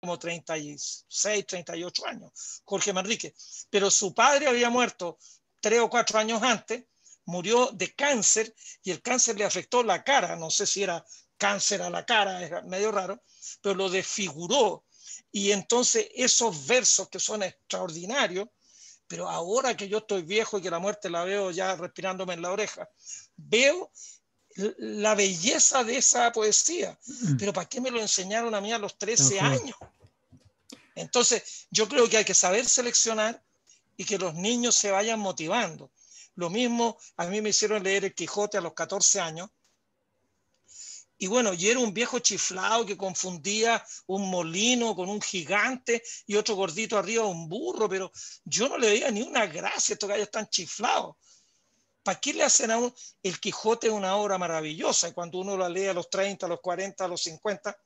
como 36, 38 años, Jorge Manrique. Pero su padre había muerto tres o cuatro años antes, murió de cáncer y el cáncer le afectó la cara, no sé si era cáncer a la cara, es medio raro, pero lo desfiguró. Y entonces esos versos que son extraordinarios, pero ahora que yo estoy viejo y que la muerte la veo ya respirándome en la oreja, veo la belleza de esa poesía. Mm. Pero ¿para qué me lo enseñaron a mí a los 13 años? Entonces, yo creo que hay que saber seleccionar y que los niños se vayan motivando. Lo mismo, a mí me hicieron leer El Quijote a los 14 años. Y bueno, yo era un viejo chiflado que confundía un molino con un gigante y otro gordito arriba un burro, pero yo no le veía ni una gracia a estos gallos tan chiflados. ¿Para qué le hacen a un... El Quijote es una obra maravillosa y cuando uno la lee a los 30, a los 40, a los 50,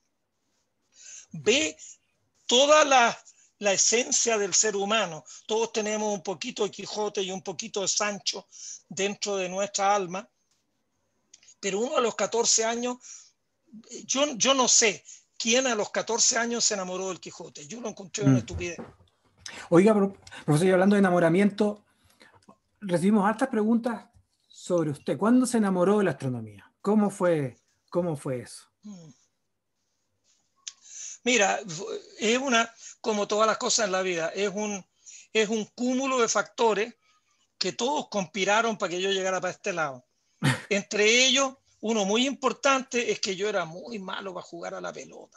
ve toda la, la esencia del ser humano. Todos tenemos un poquito de Quijote y un poquito de Sancho dentro de nuestra alma, pero uno a los 14 años, yo, yo no sé quién a los 14 años se enamoró del Quijote. Yo lo encontré una mm. estupidez. Oiga, profesor, hablando de enamoramiento, recibimos altas preguntas sobre usted. ¿Cuándo se enamoró de la astronomía? ¿Cómo fue, cómo fue eso? Mm. Mira, es una, como todas las cosas en la vida, es un, es un cúmulo de factores que todos conspiraron para que yo llegara para este lado. Entre ellos, uno muy importante es que yo era muy malo para jugar a la pelota.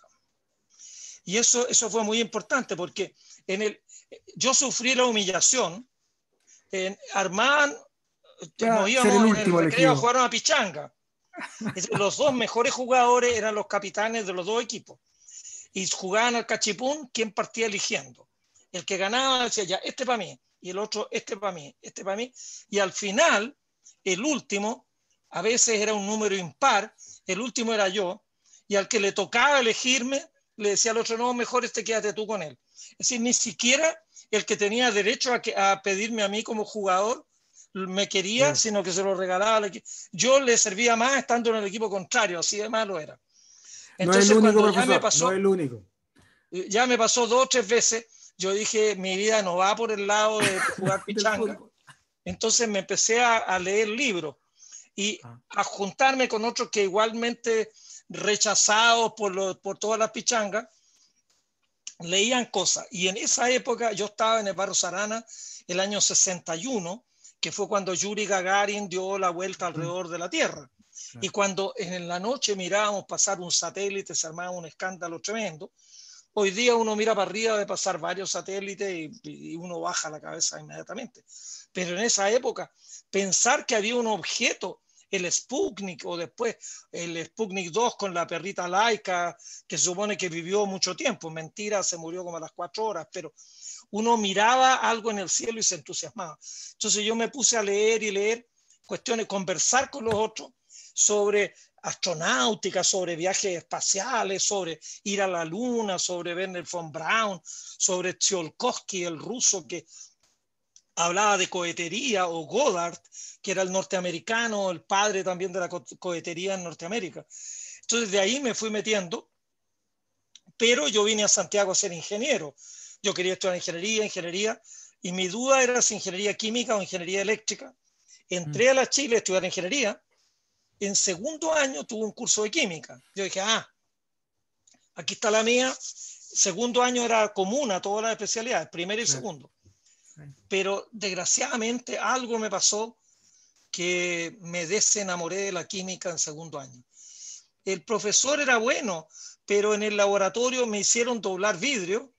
Y eso, eso fue muy importante porque en el, yo sufrí la humillación. En, armaban nos íbamos el a jugar una pichanga. los dos mejores jugadores eran los capitanes de los dos equipos. Y jugaban al cachipún, quien partía eligiendo. El que ganaba decía ya, este para mí, y el otro, este para mí, este para mí. Y al final, el último, a veces era un número impar, el último era yo, y al que le tocaba elegirme, le decía al otro, no, mejor este quédate tú con él. Es decir, ni siquiera el que tenía derecho a, a pedirme a mí como jugador me quería, sino que se lo regalaba. Yo le servía más estando en el equipo contrario, así de malo era. Entonces, cuando ya me pasó, no el único. Eh, ya me pasó dos o tres veces, yo dije, mi vida no va por el lado de jugar pichanga. Entonces me empecé a, leer libros y ah. a juntarme con otros que igualmente rechazados por, por todas las pichangas, leían cosas. Y en esa época yo estaba en el barrio Sarana el año 61 fue cuando Yuri Gagarin dio la vuelta alrededor de la Tierra. Y cuando en la noche mirábamos pasar un satélite, se armaba un escándalo tremendo. Hoy día uno mira para arriba de pasar varios satélites y, uno baja la cabeza inmediatamente. Pero en esa época, pensar que había un objeto, el Sputnik o después el Sputnik 2 con la perrita laica, que se supone que vivió mucho tiempo, mentira, se murió como a las cuatro horas, pero uno miraba algo en el cielo y se entusiasmaba. Entonces yo me puse a leer y leer cuestiones, conversar con los otros sobre astronáutica, sobre viajes espaciales, sobre ir a la luna, sobre Werner von Braun, sobre Tsiolkovsky, el ruso que hablaba de cohetería, o Goddard, que era el norteamericano, el padre también de la cohetería en Norteamérica. Entonces de ahí me fui metiendo, pero yo vine a Santiago a ser ingeniero. Yo quería estudiar ingeniería, ingeniería, y mi duda era si ingeniería química o ingeniería eléctrica. Entré mm. a la Chile a estudiar ingeniería. En segundo año tuve un curso de química. Yo dije, ah, aquí está la mía. Segundo año era común a todas las especialidades, primero y segundo. Pero desgraciadamente algo me pasó que me desenamoré de la química en segundo año. El profesor era bueno, pero en el laboratorio me hicieron doblar vidrio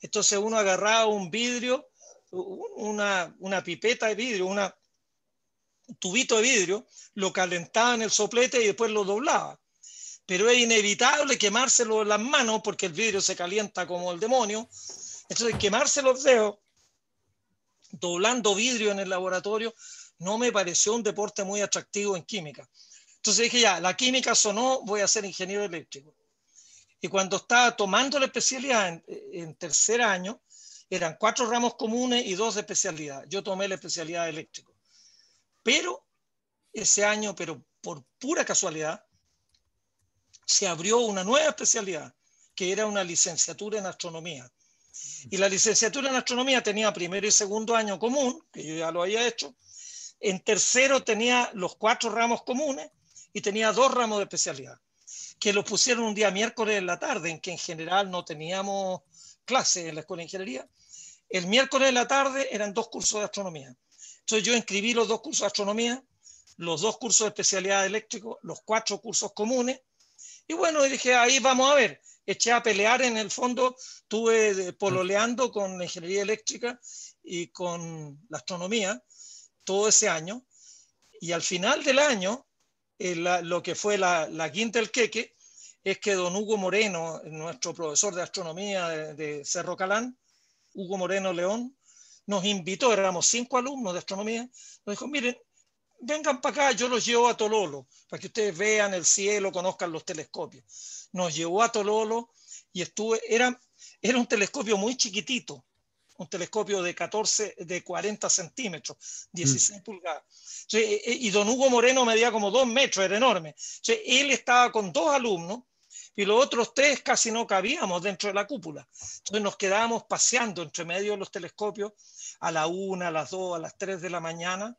entonces uno agarraba un vidrio, una, pipeta de vidrio, un tubito de vidrio, lo calentaba en el soplete y después lo doblaba. Pero es inevitable quemárselo en las manos porque el vidrio se calienta como el demonio. Entonces quemarse los dedos doblando vidrio en el laboratorio no me pareció un deporte muy atractivo en química. Entonces dije, ya, la química sonó, voy a ser ingeniero eléctrico. Y cuando estaba tomando la especialidad en, tercer año, eran cuatro ramos comunes y dos de especialidad. Yo tomé la especialidad eléctrica. eléctrico. Pero ese año, pero por pura casualidad, se abrió una nueva especialidad, que era una licenciatura en astronomía. Y la licenciatura en astronomía tenía primero y segundo año común, que yo ya lo había hecho. En tercero tenía los cuatro ramos comunes y tenía dos ramos de especialidad que lo pusieron un día miércoles en la tarde, en que en general no teníamos clases en la Escuela de Ingeniería. El miércoles en la tarde eran dos cursos de astronomía. Entonces yo inscribí los dos cursos de astronomía, los dos cursos de especialidad eléctrica los cuatro cursos comunes. Y bueno, dije, ahí vamos a ver. Eché a pelear en el fondo, estuve pololeando con la ingeniería eléctrica y con la astronomía todo ese año. Y al final del año, eh, lo que fue la, la quinta del queque, es que don Hugo Moreno, nuestro profesor de astronomía de, de, Cerro Calán, Hugo Moreno León, nos invitó, éramos cinco alumnos de astronomía, nos dijo, miren, vengan para acá, yo los llevo a Tololo, para que ustedes vean el cielo, conozcan los telescopios. Nos llevó a Tololo y estuve, era, era un telescopio muy chiquitito, un telescopio de 14, de 40 centímetros, 16 mm. pulgadas. E, e, y don Hugo Moreno medía como dos metros, era enorme. él estaba con dos alumnos y los otros tres casi no cabíamos dentro de la cúpula. Entonces nos quedábamos paseando entre medio de los telescopios a la una, a las dos, a las tres de la mañana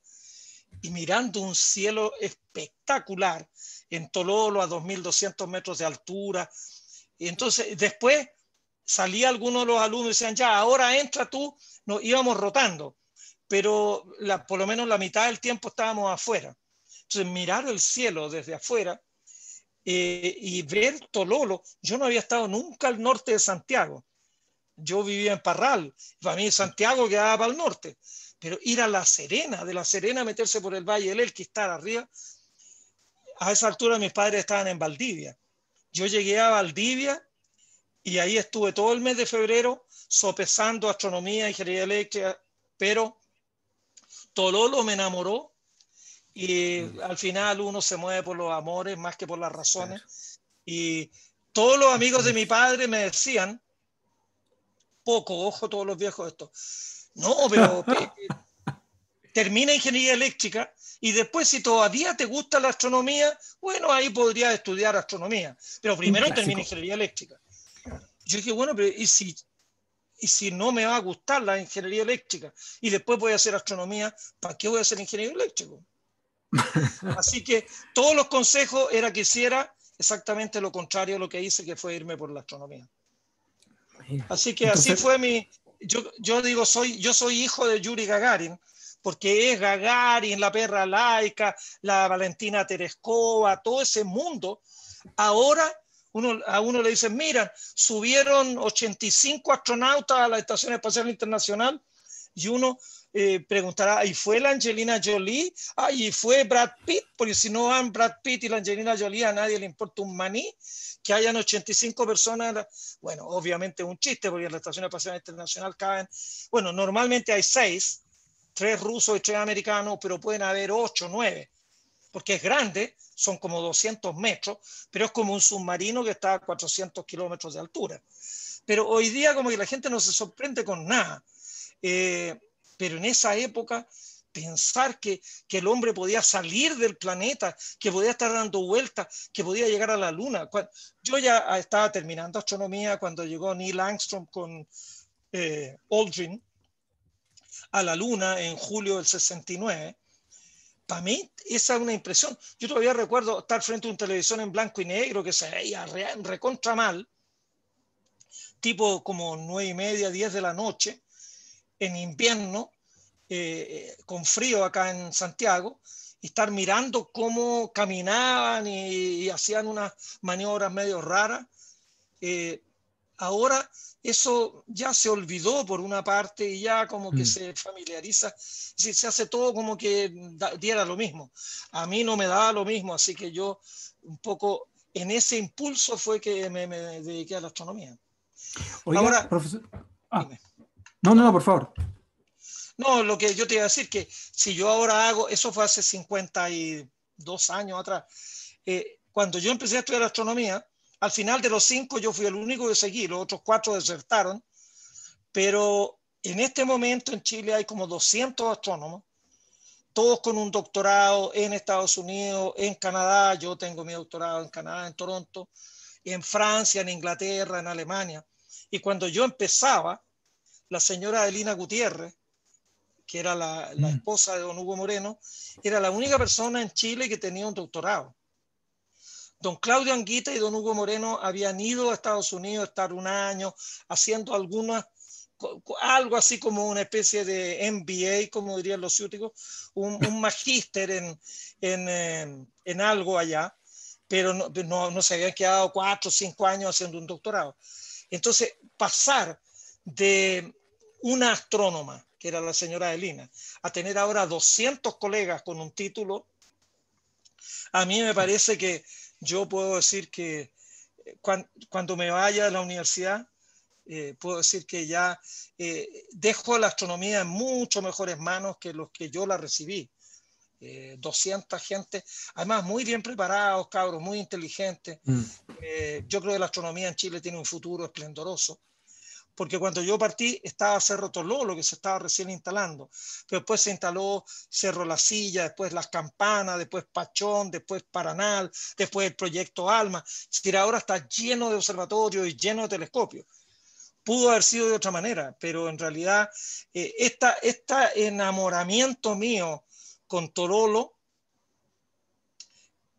y mirando un cielo espectacular en Tololo a 2.200 metros de altura. Y entonces después salía alguno de los alumnos y decían, ya, ahora entra tú, nos íbamos rotando, pero por lo menos la mitad del tiempo estábamos afuera. Entonces, mirar el cielo desde afuera eh, y ver Tololo, yo no había estado nunca al norte de Santiago. Yo vivía en Parral, para mí Santiago quedaba al norte, pero ir a La Serena, de La Serena meterse por el Valle del Elqui, estar arriba, a esa altura mis padres estaban en Valdivia. Yo llegué a Valdivia y ahí estuve todo el mes de febrero sopesando astronomía, ingeniería eléctrica, pero Tololo me enamoró y mm. al final uno se mueve por los amores más que por las razones. Y todos los amigos de mm. mi padre me decían, poco, ojo todos los viejos esto, no, pero termina ingeniería eléctrica y después si todavía te gusta la astronomía, bueno, ahí podrías estudiar astronomía, pero primero termina ingeniería eléctrica. Yo dije, bueno, pero ¿y si, ¿y si no me va a gustar la ingeniería eléctrica? Y después voy a hacer astronomía, ¿para qué voy a ser ingeniero eléctrico? Así que todos los consejos era que hiciera exactamente lo contrario a lo que hice, que fue irme por la astronomía. Así que así fue mi, yo, yo, digo, soy, yo soy hijo de Yuri Gagarin, porque es Gagarin, la perra laica, la Valentina Tereskova, todo ese mundo, ahora a uno le dicen, mira, subieron 85 astronautas a la Estación Espacial Internacional y uno eh, preguntará, ¿y fue la Angelina Jolie? Ah, ¿y fue Brad Pitt? Porque si no van Brad Pitt y la Angelina Jolie, a nadie le importa un maní que hayan 85 personas. Bueno, obviamente es un chiste, porque en la Estación Espacial Internacional caen, bueno, normalmente hay seis, tres rusos y tres americanos, pero pueden haber ocho, nueve, porque es grande son como 200 metros, pero es como un submarino que está a 400 kilómetros de altura. Pero hoy día como que la gente no se sorprende con nada. Eh, pero en esa época pensar que, el hombre podía salir del planeta, que podía estar dando vueltas, que podía llegar a la luna. Yo ya estaba terminando astronomía cuando llegó Neil Armstrong con eh, Aldrin a la luna en julio del 69 para mí esa es una impresión. Yo todavía recuerdo estar frente a un televisor en blanco y negro que se veía recontra mal, tipo como nueve y media, diez de la noche, en invierno, eh, con frío acá en Santiago, y estar mirando cómo caminaban y, hacían unas maniobras medio raras. Eh, Ahora eso ya se olvidó por una parte y ya como que mm. se familiariza, se, se hace todo como que diera lo mismo. A mí no me daba lo mismo, así que yo un poco en ese impulso fue que me, dediqué a la astronomía. Ahora, profesor. Ah, no, no, no, por favor. No, lo que yo te iba a decir que si yo ahora hago, eso fue hace 52 años atrás, eh, cuando yo empecé a estudiar astronomía, al final de los cinco yo fui el único que seguí, los otros cuatro desertaron, pero en este momento en Chile hay como 200 astrónomos, todos con un doctorado en Estados Unidos, en Canadá, yo tengo mi doctorado en Canadá, en Toronto, en Francia, en Inglaterra, en Alemania. Y cuando yo empezaba, la señora Elina Gutiérrez, que era la, la mm. esposa de don Hugo Moreno, era la única persona en Chile que tenía un doctorado. Don Claudio Anguita y don Hugo Moreno habían ido a Estados Unidos a estar un año haciendo alguna algo así como una especie de MBA, como dirían los ciúticos, un, magíster en, algo allá, pero no, no se habían quedado cuatro o cinco años haciendo un doctorado. Entonces, pasar de una astrónoma, que era la señora Elina, a tener ahora 200 colegas con un título, a mí me parece que yo puedo decir que eh, cuando, me vaya de la universidad, eh, puedo decir que ya eh, dejo la astronomía en mucho mejores manos que los que yo la recibí. 200 gente, además muy bien preparados, cabros, muy inteligentes. Mm. yo creo que la astronomía en Chile tiene un futuro esplendoroso porque cuando yo partí estaba Cerro Tololo, que se estaba recién instalando, pero después se instaló Cerro La Silla, después Las Campanas, después Pachón, después Paranal, después el proyecto Alma, es ahora está lleno de observatorios y lleno de telescopios. Pudo haber sido de otra manera, pero en realidad este enamoramiento mío con Tololo,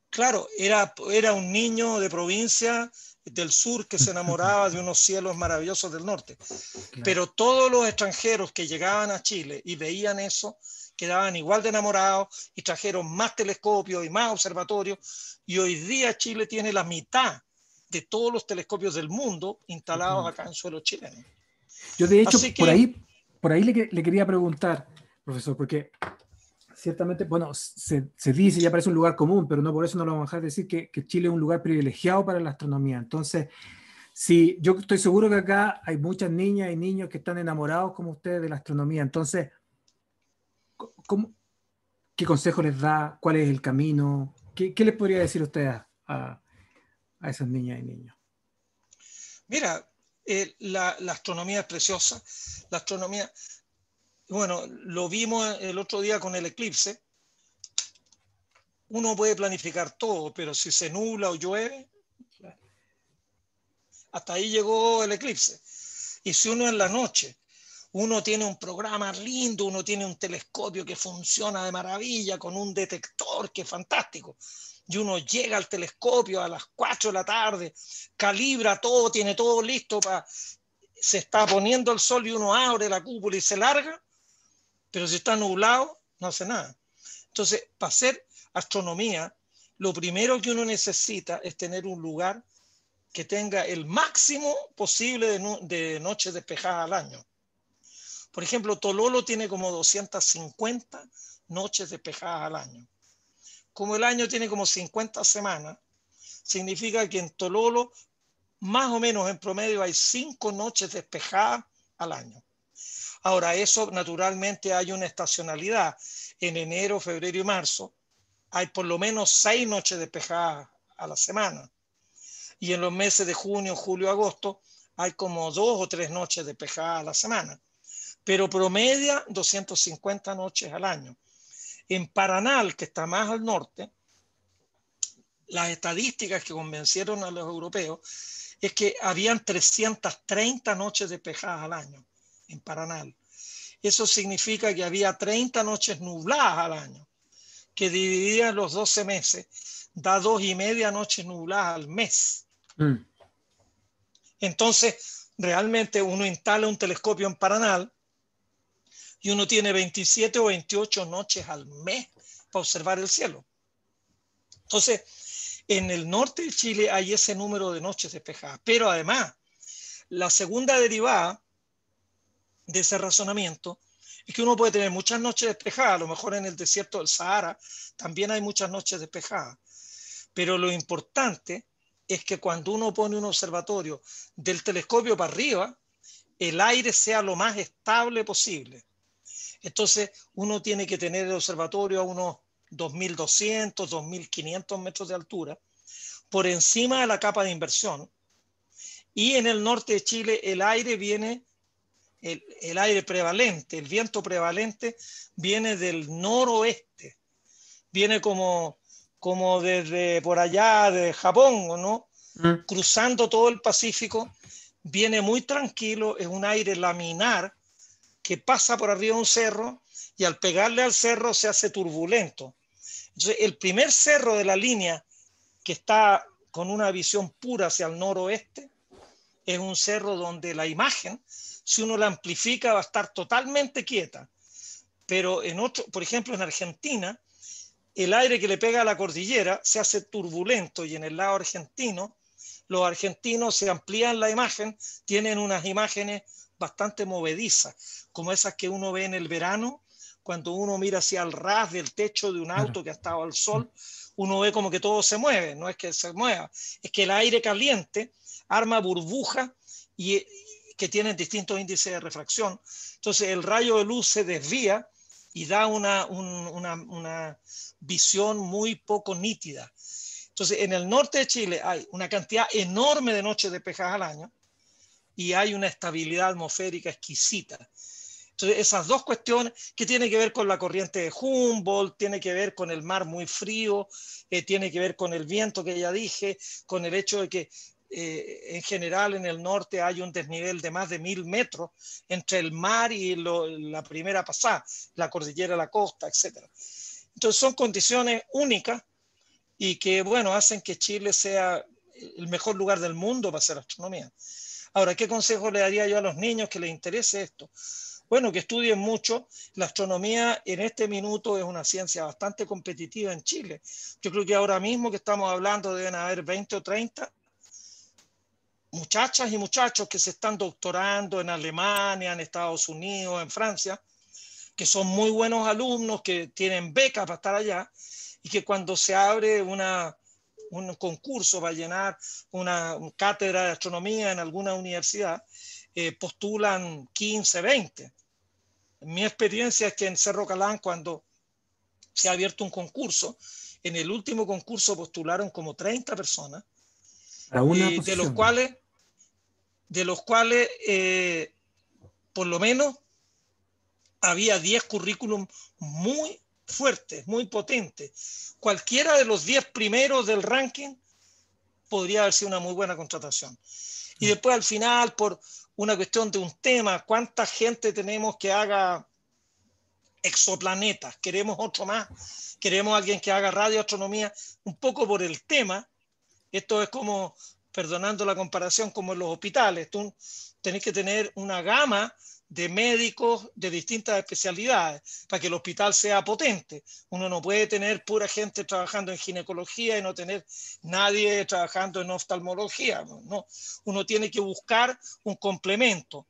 claro, era, era un niño de provincia del sur que se enamoraba de unos cielos maravillosos del norte. Pero todos los extranjeros que llegaban a Chile y veían eso, quedaban igual de enamorados y trajeron más telescopios y más observatorios. Y hoy día Chile tiene la mitad de todos los telescopios del mundo instalados acá en suelo chileno. Yo de hecho, por ahí, por ahí le, quería preguntar, profesor, porque ciertamente, bueno, se, dice, ya parece un lugar común, pero no por eso no lo vamos a dejar de decir que, Chile es un lugar privilegiado para la astronomía. Entonces, si yo estoy seguro que acá hay muchas niñas y niños que están enamorados como ustedes de la astronomía. Entonces, ¿qué consejo les da? ¿Cuál es el camino? ¿Qué, les podría decir usted a, esas niñas y niños? Mira, eh, la, la astronomía es preciosa. La astronomía bueno, lo vimos el otro día con el eclipse, uno puede planificar todo, pero si se nubla o llueve, hasta ahí llegó el eclipse. Y si uno en la noche, uno tiene un programa lindo, uno tiene un telescopio que funciona de maravilla, con un detector que es fantástico, y uno llega al telescopio a las 4 de la tarde, calibra todo, tiene todo listo para... Se está poniendo el sol y uno abre la cúpula y se larga, pero si está nublado, no hace nada. Entonces, para hacer astronomía, lo primero que uno necesita es tener un lugar que tenga el máximo posible de, noches despejadas al año. Por ejemplo, Tololo tiene como 250 noches despejadas al año. Como el año tiene como 50 semanas, significa que en Tololo, más o menos en promedio, hay 5 noches despejadas al año. Ahora, eso naturalmente hay una estacionalidad. En enero, febrero y marzo hay por lo menos seis noches despejadas a la semana. Y en los meses de junio, julio, agosto hay como dos o tres noches despejadas a la semana. Pero promedia 250 noches al año. En Paranal, que está más al norte, las estadísticas que convencieron a los europeos es que habían 330 noches despejadas al año en Paranal. Eso significa que había 30 noches nubladas al año, que dividían los 12 meses, da dos y media noches nubladas al mes. Mm. Entonces, realmente uno instala un telescopio en Paranal y uno tiene 27 o 28 noches al mes para observar el cielo. Entonces, en el norte de Chile hay ese número de noches despejadas, pero además, la segunda derivada de ese razonamiento es que uno puede tener muchas noches despejadas, a lo mejor en el desierto del Sahara también hay muchas noches despejadas, pero lo importante es que cuando uno pone un observatorio del telescopio para arriba, el aire sea lo más estable posible. Entonces uno tiene que tener el observatorio a unos 2.200, 2.500 metros de altura, por encima de la capa de inversión. Y en el norte de Chile el aire viene el, aire prevalente, el viento prevalente viene del noroeste, viene como, como desde por allá de Japón, ¿o no? Mm. Cruzando todo el Pacífico, viene muy tranquilo, es un aire laminar que pasa por arriba de un cerro y al pegarle al cerro se hace turbulento. Entonces, el primer cerro de la línea que está con una visión pura hacia el noroeste es un cerro donde la imagen si uno la amplifica va a estar totalmente quieta. Pero en otro, por ejemplo, en Argentina, el aire que le pega a la cordillera se hace turbulento y en el lado argentino, los argentinos se amplían la imagen, tienen unas imágenes bastante movedizas, como esas que uno ve en el verano, cuando uno mira hacia el ras del techo de un auto que ha estado al sol, mm. uno ve como que todo se mueve, no es que se mueva, es que el aire caliente arma burbuja y, que tienen distintos índices de refracción. Entonces el rayo de luz se desvía y da una, una, visión muy poco nítida. Entonces en el norte de Chile hay una cantidad enorme de noches despejadas al año y hay una estabilidad atmosférica exquisita. Entonces, esas dos cuestiones que tienen que ver con la corriente de Humboldt, tiene que ver con el mar muy frío, eh, tiene que ver con el viento que ya dije, con el hecho de que eh, en general en el norte hay un desnivel de más de mil metros entre el mar y la primera pasada, la cordillera, la costa, etc. Entonces son condiciones únicas y que, bueno, hacen que Chile sea el mejor lugar del mundo para hacer astronomía. Ahora, ¿qué consejo le daría yo a los niños que les interese esto? Bueno, que estudien mucho. La astronomía en este minuto es una ciencia bastante competitiva en Chile. Yo creo que ahora mismo que estamos hablando deben haber 20 o 30 muchachas y muchachos que se están doctorando en Alemania, en Estados Unidos, en Francia, que son muy buenos alumnos, que tienen becas para estar allá y que cuando se abre un concurso para llenar una cátedra de astronomía en alguna universidad, eh, postulan 15, 20. Mi experiencia es que en Cerro Calán, cuando se ha abierto un concurso, en el último concurso postularon como 30 personas de los cuales, de los cuales eh, por lo menos había 10 currículum muy fuertes, muy potentes. Cualquiera de los 10 primeros del ranking podría haber sido una muy buena contratación. Y mm. después al final, por una cuestión de un tema, ¿cuánta gente tenemos que haga exoplanetas? ¿Queremos otro más? ¿Queremos alguien que haga radioastronomía? Un poco por el tema, esto es como, perdonando la comparación, como en los hospitales. Tú tenés que tener una gama de médicos de distintas especialidades para que el hospital sea potente. Uno no puede tener pura gente trabajando en ginecología y no tener nadie trabajando en oftalmología. uno tiene que buscar un complemento.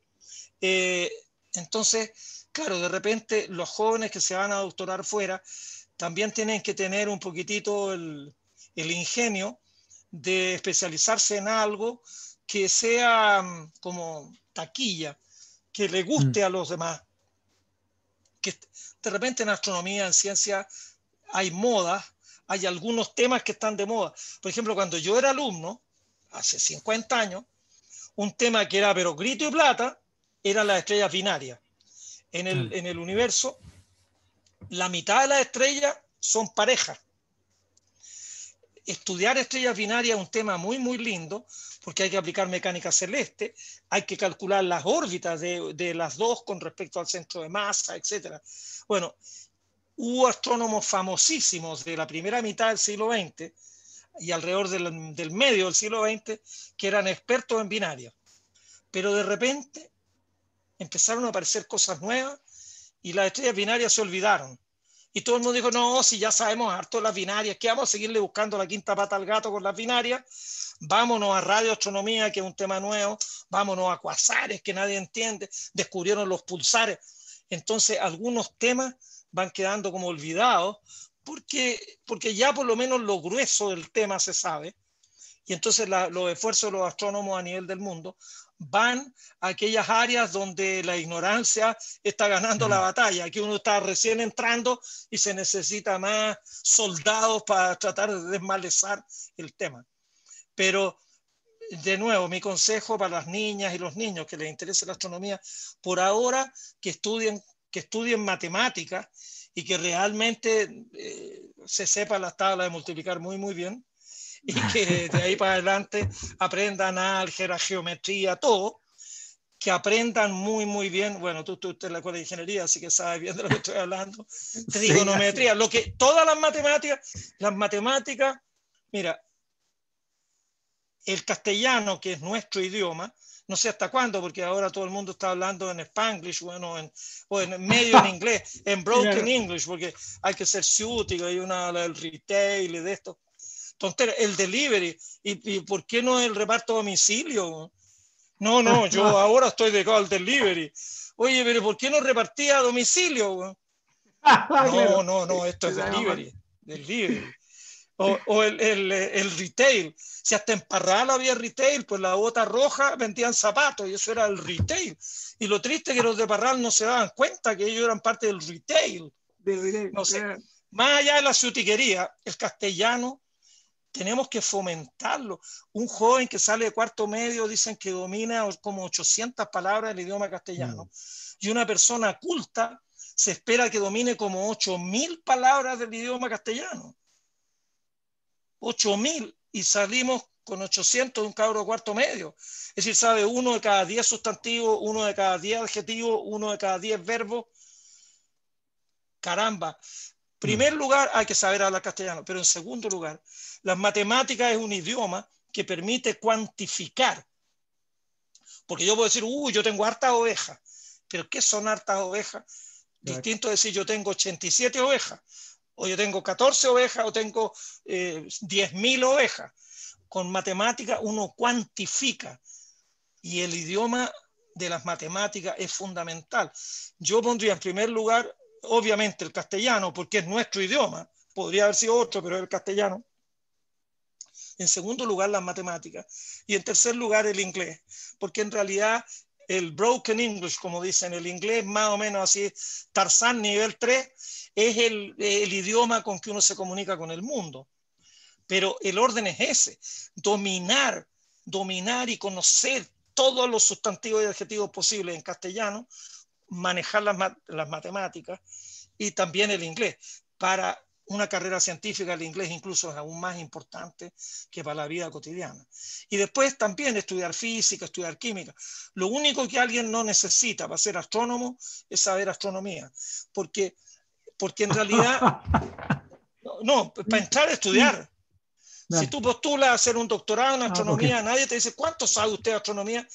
Eh, entonces, claro, de repente los jóvenes que se van a doctorar fuera también tienen que tener un poquitito el ingenio de especializarse en algo que sea mm, como taquilla, que le guste mm. a los demás. Que de repente en astronomía, en ciencia, hay modas, hay algunos temas que están de moda. Por ejemplo, cuando yo era alumno, hace 50 años, un tema que era pero grito y plata, eran las estrellas binarias. En el, mm. en el universo, la mitad de las estrellas son parejas estudiar estrellas binarias es un tema muy, muy lindo, porque hay que aplicar mecánica celeste, hay que calcular las órbitas de, las dos con respecto al centro de masa, etc. Bueno, hubo astrónomos famosísimos de la primera mitad del siglo XX y alrededor del, medio del siglo XX que eran expertos en binarias. Pero de repente empezaron a aparecer cosas nuevas y las estrellas binarias se olvidaron y todo el mundo dijo, no, si ya sabemos harto las binarias, que vamos a seguirle buscando la quinta pata al gato con las binarias, vámonos a radioastronomía, que es un tema nuevo, vámonos a cuasares, que nadie entiende, descubrieron los pulsares. Entonces, algunos temas van quedando como olvidados, porque, porque ya por lo menos lo grueso del tema se sabe, y entonces los esfuerzos de los astrónomos a nivel del mundo van a aquellas áreas donde la ignorancia está ganando la mm. batalla. Aquí uno está recién entrando y se necesita más soldados para tratar de desmalezar el tema. Pero de nuevo, mi consejo para las niñas y los niños que les interese la astronomía, por ahora que estudien, que estudien matemáticas y que realmente eh, se sepa las tablas de multiplicar muy, muy bien y que de ahí para adelante aprendan álgebra, geometría, todo, que aprendan muy, muy bien, bueno, tú estás en la escuela de ingeniería, así que sabes bien de lo que estoy hablando, trigonometría, lo que, todas las matemáticas, las matemáticas, mira, el castellano, que es nuestro idioma, no sé hasta cuándo, porque ahora todo el mundo está hablando en spanglish, bueno, en, o en medio en inglés, en broken English, porque hay que ser ciútico, hay una, el retail y de esto. Entonces, el delivery, y, y, por qué no el reparto a domicilio? No, no, yo ahora estoy de al delivery. Oye, pero ¿por qué no repartía a domicilio? No, no, no, esto es delivery, delivery. O, o el, el, retail. Si hasta en Parral había retail, pues la bota roja vendían zapatos y eso era el retail. Y lo triste es que los de Parral no se daban cuenta que ellos eran parte del retail. Más allá de la ciutiquería, el castellano tenemos que fomentarlo. Un joven que sale de cuarto medio dicen que domina como 800 palabras del idioma castellano mm. y una persona culta se espera que domine como 8.000 palabras del idioma castellano. 8.000 y salimos con 800 de un cabro de cuarto medio. Es decir, sabe uno de cada 10 sustantivos, uno de cada 10 adjetivos, uno de cada 10 verbos. Caramba, primer mm. lugar, hay que saber hablar castellano, pero en segundo lugar, las matemáticas es un idioma que permite cuantificar. Porque yo puedo decir, uy, yo tengo hartas ovejas, pero ¿qué son hartas ovejas? Distinto de decir yo tengo 87 ovejas, o yo tengo 14 ovejas, o tengo 10.000 eh, ovejas. Con matemática uno cuantifica y el idioma de las matemáticas es fundamental. Yo pondría en primer lugar obviamente el castellano, porque es nuestro idioma, podría haber sido otro, pero es el castellano. En segundo lugar, las matemáticas. Y en tercer lugar, el inglés, porque en realidad el broken English, como dicen, el inglés más o menos así, Tarzán nivel 3, es el, el idioma con que uno se comunica con el mundo. Pero el orden es ese, dominar, dominar y conocer todos los sustantivos y adjetivos posibles en castellano manejar las, matemáticas y también el inglés. Para una carrera científica, el inglés incluso es aún más importante que para la vida cotidiana. Y después también estudiar física, estudiar química. Lo único que alguien no necesita para ser astrónomo es saber astronomía, porque, porque en realidad, no, para entrar a estudiar. Si tú postulas a hacer un doctorado en ah, astronomía, nadie te dice, ¿cuánto sabe usted de astronomía?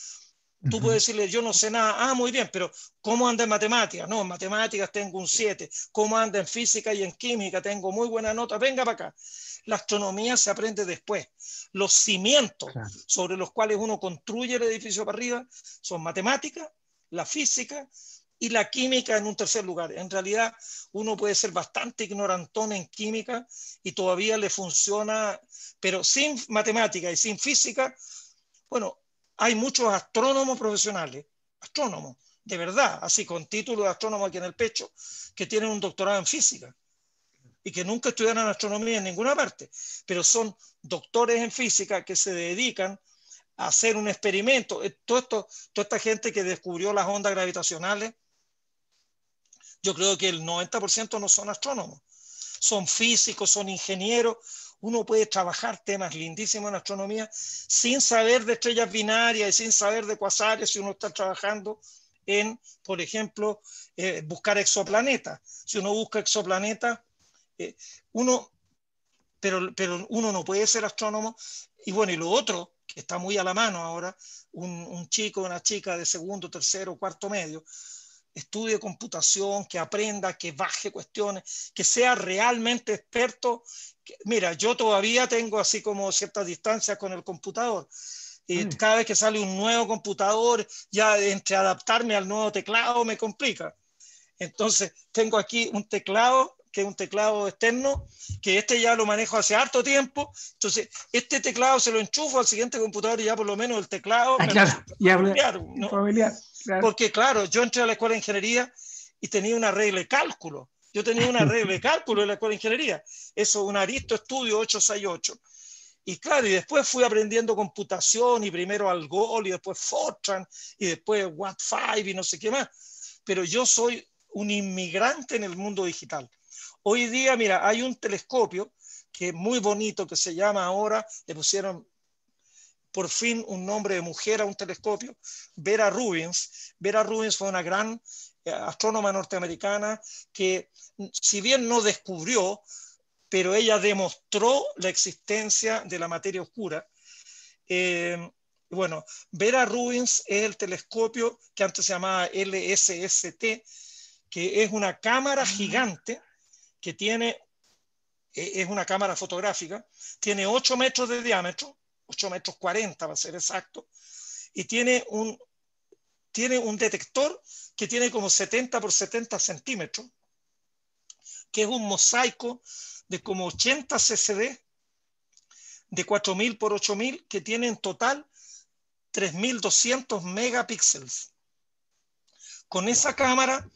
Tú puedes decirle, yo no sé nada, ah, muy bien, pero ¿cómo anda en matemáticas? No, en matemáticas tengo un 7, ¿cómo anda en física y en química? Tengo muy buena nota, venga para acá. La astronomía se aprende después. Los cimientos sobre los cuales uno construye el edificio para arriba son matemáticas, la física y la química en un tercer lugar. En realidad, uno puede ser bastante ignorantón en química y todavía le funciona, pero sin matemática y sin física, bueno, hay muchos astrónomos profesionales, astrónomos, de verdad, así con título de astrónomo aquí en el pecho, que tienen un doctorado en física y que nunca estudiaron astronomía en ninguna parte, pero son doctores en física que se dedican a hacer un experimento. Eh, todo esto, toda esta gente que descubrió las ondas gravitacionales, yo creo que el 90% no son astrónomos, son físicos, son ingenieros, uno puede trabajar temas lindísimos en astronomía sin saber de estrellas binarias y sin saber de cuasares si uno está trabajando en, por ejemplo, eh, buscar exoplanetas. Si uno busca exoplanetas, eh, uno, pero, pero uno no puede ser astrónomo. Y bueno, y lo otro, que está muy a la mano ahora, un chico, una chica de segundo, tercero, cuarto medio, estudie computación, que aprenda, que baje cuestiones, que sea realmente experto. Mira, yo todavía tengo así como ciertas distancias con el computador. y eh, mm. Cada vez que sale un nuevo computador, ya entre adaptarme al nuevo teclado me complica. Entonces, tengo aquí un teclado, que es un teclado externo, que este ya lo manejo hace harto tiempo. Entonces, este teclado se lo enchufo al siguiente computador y ya por lo menos el teclado... Ah, claro, familiar, porque claro, yo entré a la escuela de ingeniería y tenía una regla de cálculo. Yo tenía una regla de cálculo en la escuela de ingeniería. Eso un aristo estudio 868. Y claro, y después fui aprendiendo computación y primero Algol y después Fortran y después What 5 y no sé qué más. Pero yo soy un inmigrante en el mundo digital. Hoy día, mira, hay un telescopio que es muy bonito, que se llama ahora, le pusieron por fin un nombre de mujer a un telescopio, Vera Rubins. Vera Rubins fue una gran eh, astrónoma norteamericana que, mm, si bien no descubrió, pero ella demostró la existencia de la materia oscura. Eh, bueno, Vera Rubins es el telescopio que antes se llamaba LSST, que es una cámara gigante que tiene, e, es una cámara fotográfica, tiene 8 metros de diámetro, 8 metros 40 para ser exacto, y tiene un, tiene un detector que tiene como 70 por 70 centímetros, que es un mosaico de como 80 CCD de 4000 por 8000 que tiene en total 3200 megapíxeles. Con esa cámara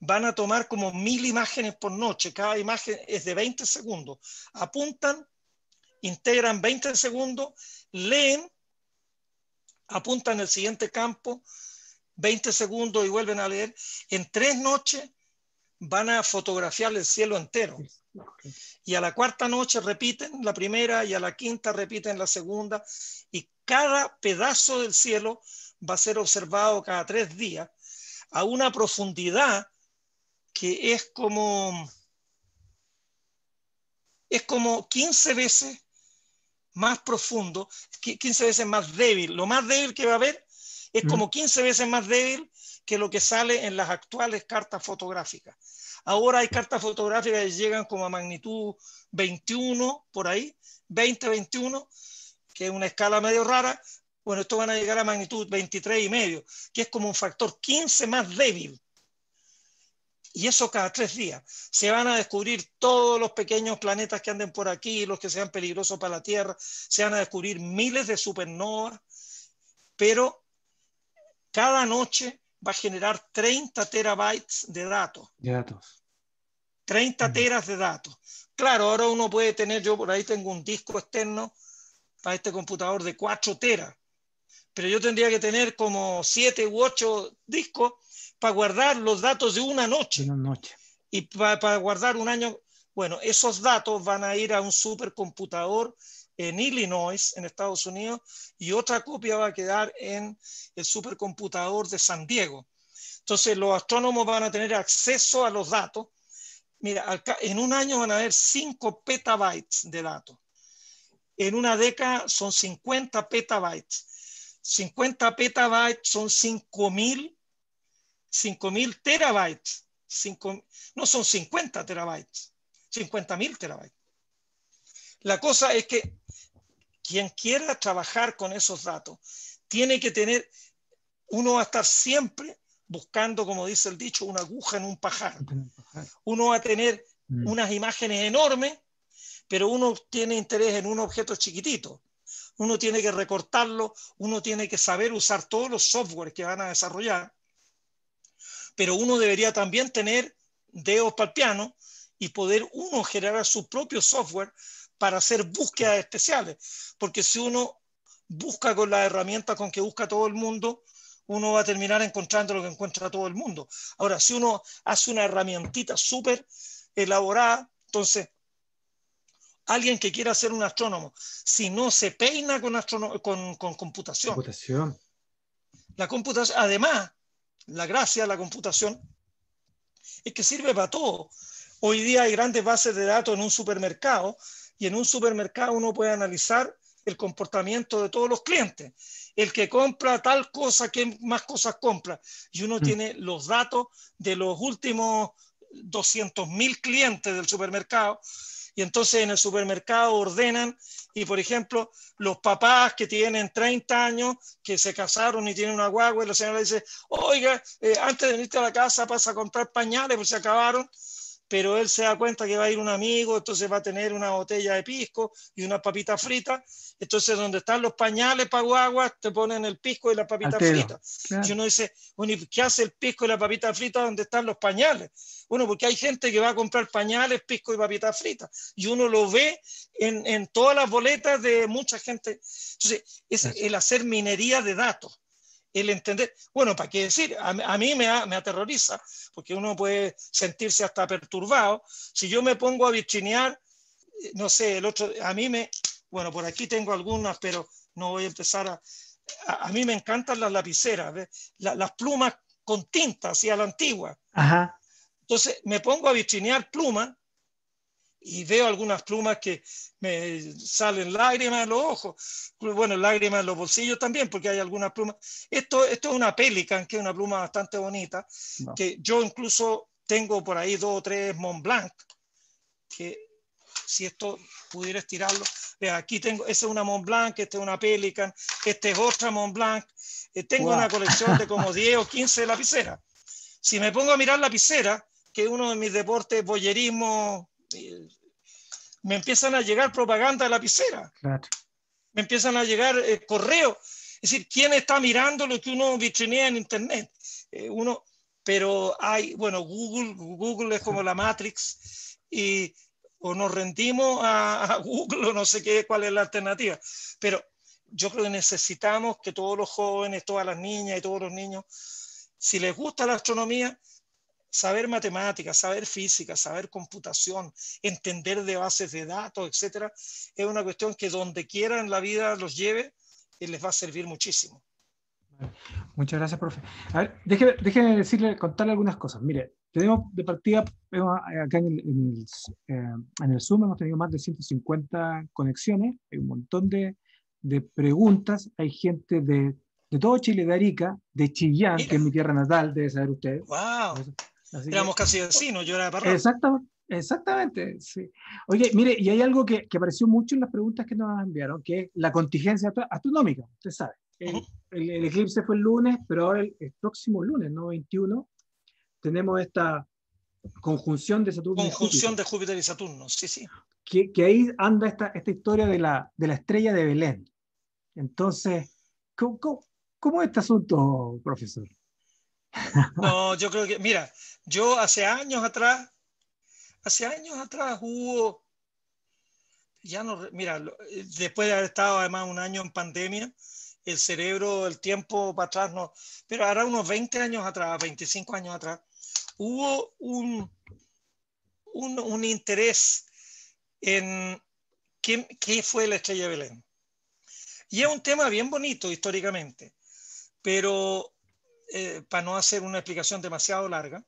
van a tomar como 1000 imágenes por noche, cada imagen es de 20 segundos. Apuntan integran 20 segundos, leen, apuntan el siguiente campo, 20 segundos y vuelven a leer. En tres noches van a fotografiar el cielo entero. Y a la cuarta noche repiten la primera y a la quinta repiten la segunda. Y cada pedazo del cielo va a ser observado cada tres días a una profundidad que es como, es como 15 veces más profundo, 15 veces más débil. Lo más débil que va a haber es como 15 veces más débil que lo que sale en las actuales cartas fotográficas. Ahora hay cartas fotográficas que llegan como a magnitud 21, por ahí, 20, 21, que es una escala medio rara. Bueno, esto van a llegar a magnitud 23 y medio, que es como un factor 15 más débil y eso cada tres días. Se van a descubrir todos los pequeños planetas que anden por aquí, los que sean peligrosos para la Tierra, se van a descubrir miles de supernovas, pero cada noche va a generar 30 terabytes de datos. De datos. 30 teras de datos. Claro, ahora uno puede tener, yo por ahí tengo un disco externo para este computador de 4 teras, pero yo tendría que tener como 7 u 8 discos para guardar los datos de una noche. Una noche. Y para, guardar un año. Bueno, esos datos van a ir a un supercomputador en Illinois, en Estados Unidos, y otra copia va a quedar en el supercomputador de San Diego. Entonces, los astrónomos van a tener acceso a los datos. Mira, en un año van a haber 5 petabytes de datos. En una década son 50 petabytes. 50 petabytes son 5.000 5.000 terabytes. no son 50 terabytes, 50.000 terabytes. La cosa es que quien quiera trabajar con esos datos tiene que tener, uno va a estar siempre buscando, como dice el dicho, una aguja en un pajar. Uno va a tener mm. unas imágenes enormes, pero uno tiene interés en un objeto chiquitito. Uno tiene que recortarlo, uno tiene que saber usar todos los softwares que van a desarrollar pero uno debería también tener dedos para el piano y poder uno generar su propio software para hacer búsquedas especiales, porque si uno busca con la herramienta con que busca todo el mundo, uno va a terminar encontrando lo que encuentra todo el mundo. Ahora, si uno hace una herramientita súper elaborada, entonces alguien que quiera ser un astrónomo, si no se peina con, con computación. La computación, además, la gracia de la computación es que sirve para todo. Hoy día hay grandes bases de datos en un supermercado y en un supermercado uno puede analizar el comportamiento de todos los clientes. El que compra tal cosa, ¿qué más cosas compra? Y uno mm. tiene los datos de los últimos 200.000 clientes del supermercado y entonces en el supermercado ordenan y, por ejemplo, los papás que tienen 30 años, que se casaron y tienen una guagua y la señora le dice, oiga, eh, antes de venirte a la casa pasa a comprar pañales, porque se acabaron pero él se da cuenta que va a ir un amigo, entonces va a tener una botella de pisco y una papita frita, Entonces, donde están los pañales para te ponen el pisco y la papita frita. Y uno dice, qué hace el pisco y la papita frita donde están los pañales? Bueno, porque hay gente que va a comprar pañales, pisco y papita frita, Y uno lo ve en, en todas las boletas de mucha gente. Entonces, es el hacer minería de datos el entender, bueno, ¿para qué decir? A, mí me, me, aterroriza, porque uno puede sentirse hasta perturbado. Si yo me pongo a virginear, eh, no sé, el otro, a mí me, bueno, por aquí tengo algunas, pero no voy a empezar a... A, mí me encantan las lapiceras, la, las plumas con tinta, así a la antigua. Ajá. Entonces me pongo a vitrinear plumas y veo algunas plumas que me salen lágrimas en los ojos, bueno, lágrimas en los bolsillos también, porque hay algunas plumas. Esto, esto es una pelican, que es una pluma bastante bonita, que yo incluso tengo por ahí dos o tres Mont Blanc, que si esto pudiera estirarlo, aquí tengo, esa es una Mont Blanc, esta es una Pelican, esta es otra Mont Blanc, eh, tengo una colección de como 10 o 15 lapiceras. Si me pongo a mirar lapicera, que es uno de mis deportes, boyerismo eh, me empiezan a llegar propaganda de la piscera. Me empiezan a llegar eh, correo, correos. Es decir, ¿quién está mirando lo que uno vitrinea en Internet? Eh, uno, pero hay, bueno, Google, Google es como la Matrix y o nos rendimos a, Google o no sé qué, cuál es la alternativa. Pero yo creo que necesitamos que todos los jóvenes, todas las niñas y todos los niños, si les gusta la astronomía, saber matemáticas, saber física, saber computación, entender de bases de datos, etcétera, es una cuestión que donde quieran la vida los lleve, eh, les va a servir muchísimo. Muchas gracias, profe. A ver, decirle, contarle algunas cosas. Mire, tenemos de partida, acá en el, eh, en, el, Zoom hemos tenido más de 150 conexiones, hay un montón de, de preguntas, hay gente de de todo Chile, de Arica, de Chillán, que es mi tierra natal, debe saber ustedes. ¡Wow! Éramos casi vecinos, yo era de Exactamente. sí. Oye, mire, y hay algo que, apareció mucho en las preguntas que nos enviaron, que es la contingencia astronómica, usted sabe. El, eclipse fue el lunes, pero ahora el, próximo lunes, ¿no? 21, tenemos esta conjunción de Saturno. Conjunción de Júpiter y Saturno, sí, sí. Que, ahí anda esta, esta historia de la, de la, estrella de Belén. Entonces, ¿cómo, cómo es este asunto, profesor? No, yo creo que, mira, yo hace años atrás, hace años atrás hubo, ya no, mira, eh, después de haber estado además un año en pandemia, el cerebro, el tiempo para atrás, no, pero ahora unos 20 años atrás, 25 años atrás, hubo un, un, interés en ¿qué, qué fue la estrella de Belén. Y es un tema bien bonito históricamente, pero eh, para no hacer una explicación demasiado larga,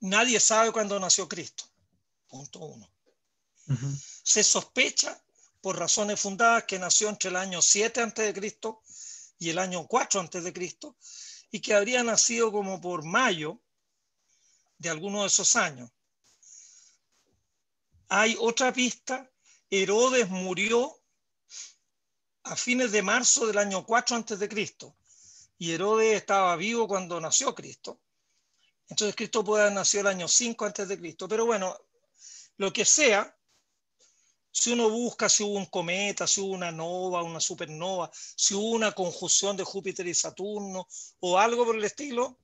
nadie sabe cuándo nació Cristo. Punto uno. Se sospecha por razones fundadas que nació entre el año 7 a.C. y el año 4 a.C. y que habría nacido como por mayo de alguno de esos años. Hay otra pista, Herodes murió a fines de marzo del año 4 antes de Cristo y Herodes estaba vivo cuando nació Cristo. Entonces Cristo puede haber nacido el año 5 antes de Cristo, pero bueno, lo que sea, si uno busca si hubo un cometa, si hubo una nova, una supernova, si hubo una conjunción de Júpiter y Saturno o algo por el estilo,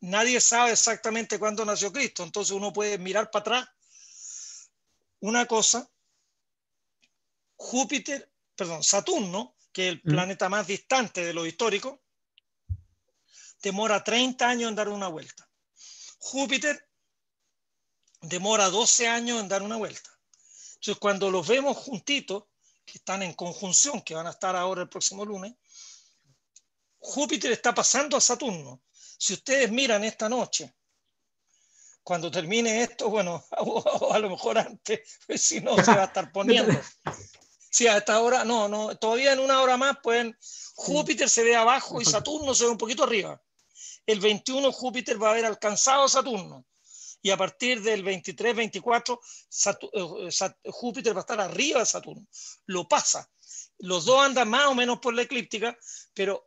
nadie sabe exactamente cuándo nació Cristo. Entonces uno puede mirar para atrás una cosa, Júpiter perdón, Saturno, que es el mm. planeta más distante de lo histórico, demora 30 años en dar una vuelta. Júpiter demora 12 años en dar una vuelta. Entonces, cuando los vemos juntitos, que están en conjunción, que van a estar ahora el próximo lunes, Júpiter está pasando a Saturno. Si ustedes miran esta noche, cuando termine esto, bueno, a, lo mejor antes, pues, si no se va a estar poniendo. Sí, esta hora, no, no, todavía en una hora más pueden, Júpiter se ve abajo y Saturno se ve un poquito arriba. El 21 Júpiter va a haber alcanzado a Saturno y a partir del 23, 24, eh, eh, Júpiter va a estar arriba de Saturno, lo pasa. Los dos andan más o menos por la eclíptica, pero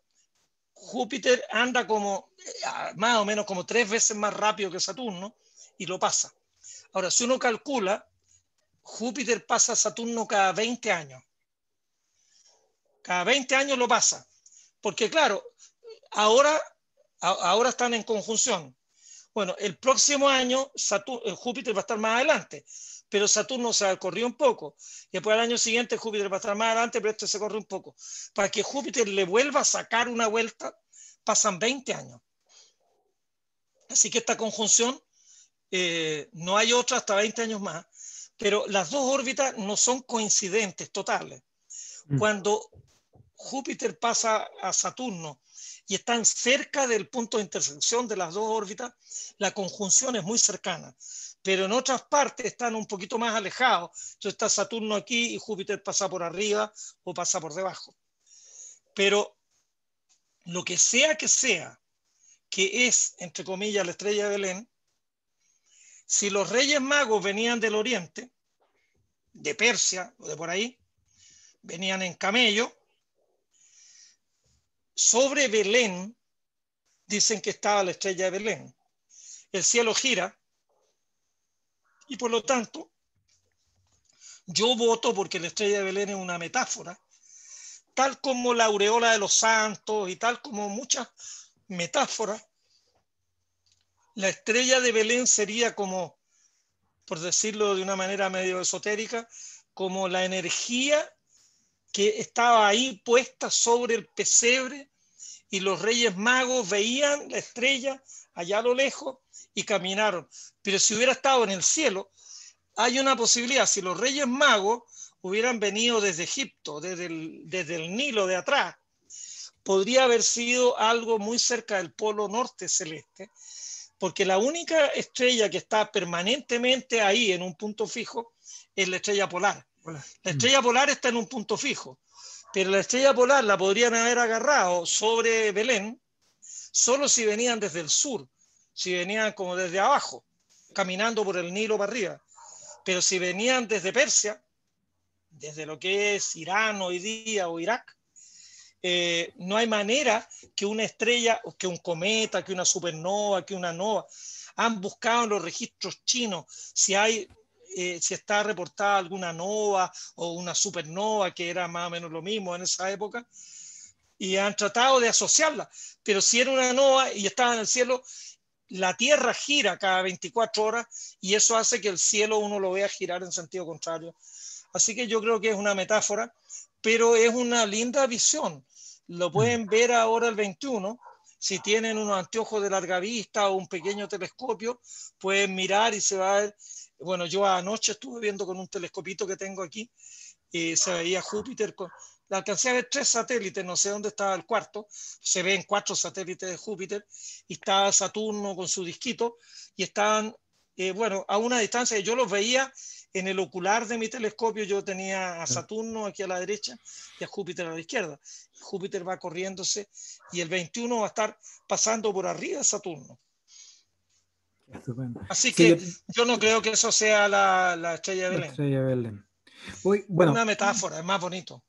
Júpiter anda como eh, más o menos como tres veces más rápido que Saturno y lo pasa. Ahora, si uno calcula, Júpiter pasa a Saturno cada 20 años. Cada 20 años lo pasa. Porque claro, ahora, ahora están en conjunción. Bueno, el próximo año eh, Júpiter va a estar más adelante, pero Saturno se ha corrido un poco. Y después el año siguiente Júpiter va a estar más adelante, pero este se corre un poco. Para que Júpiter le vuelva a sacar una vuelta, pasan 20 años. Así que esta conjunción, eh, no hay otra hasta 20 años más pero las dos órbitas no son coincidentes totales. Mm. Cuando Júpiter pasa a Saturno y están cerca del punto de intersección de las dos órbitas, la conjunción es muy cercana. Pero en otras partes están un poquito más alejados. Entonces está Saturno aquí y Júpiter pasa por arriba o pasa por debajo. Pero lo que sea que sea, que es, entre comillas, la estrella de Belén, si los reyes magos venían del oriente, de Persia o de por ahí, venían en camello, sobre Belén dicen que estaba la estrella de Belén. El cielo gira y por lo tanto yo voto porque la estrella de Belén es una metáfora, tal como la aureola de los santos y tal como muchas metáforas la estrella de Belén sería como, por decirlo de una manera medio esotérica, como la energía que estaba ahí puesta sobre el pesebre y los reyes magos veían la estrella allá a lo lejos y caminaron. Pero si hubiera estado en el cielo, hay una posibilidad, si los reyes magos hubieran venido desde Egipto, desde el, Nilo de atrás, podría haber sido algo muy cerca del polo norte celeste, porque la única estrella que está permanentemente ahí en un punto fijo es la estrella polar. La mm. estrella polar está en un punto fijo, pero la estrella polar la podrían haber agarrado sobre Belén solo si venían desde el sur, si venían como desde abajo, caminando por el Nilo para arriba. Pero si venían desde Persia, desde lo que es Irán hoy día o Irak, eh, no hay manera que una estrella, o que un cometa, que una supernova, que una nova, han buscado en los registros chinos si hay eh, si está reportada alguna nova o una supernova, que era más o menos lo mismo en esa época, y han tratado de asociarla. Pero si era una nova y estaba en el cielo, la Tierra gira cada 24 horas y eso hace que el cielo uno lo vea girar en sentido contrario. Así que yo creo que es una metáfora pero es una linda visión. Lo mm. pueden ver ahora el 21. Si tienen unos anteojos de larga vista o un pequeño telescopio, pueden mirar y se va a ver. Bueno, yo anoche estuve viendo con un telescopito que tengo aquí, y se veía Júpiter. Con, la alcancé a ver tres satélites, no sé dónde estaba el cuarto. Se ven cuatro satélites de Júpiter y estaba Saturno con su disquito y estaban, eh, bueno, a una distancia. Yo los veía en el ocular de mi telescopio yo tenía a Saturno aquí a la derecha y a Júpiter a la izquierda. Júpiter va corriéndose y el 21 va a estar pasando por arriba de Saturno. Así que yo... no creo que eso sea la, la estrella de Belén. estrella Belén. bueno, Una metáfora, es más bonito.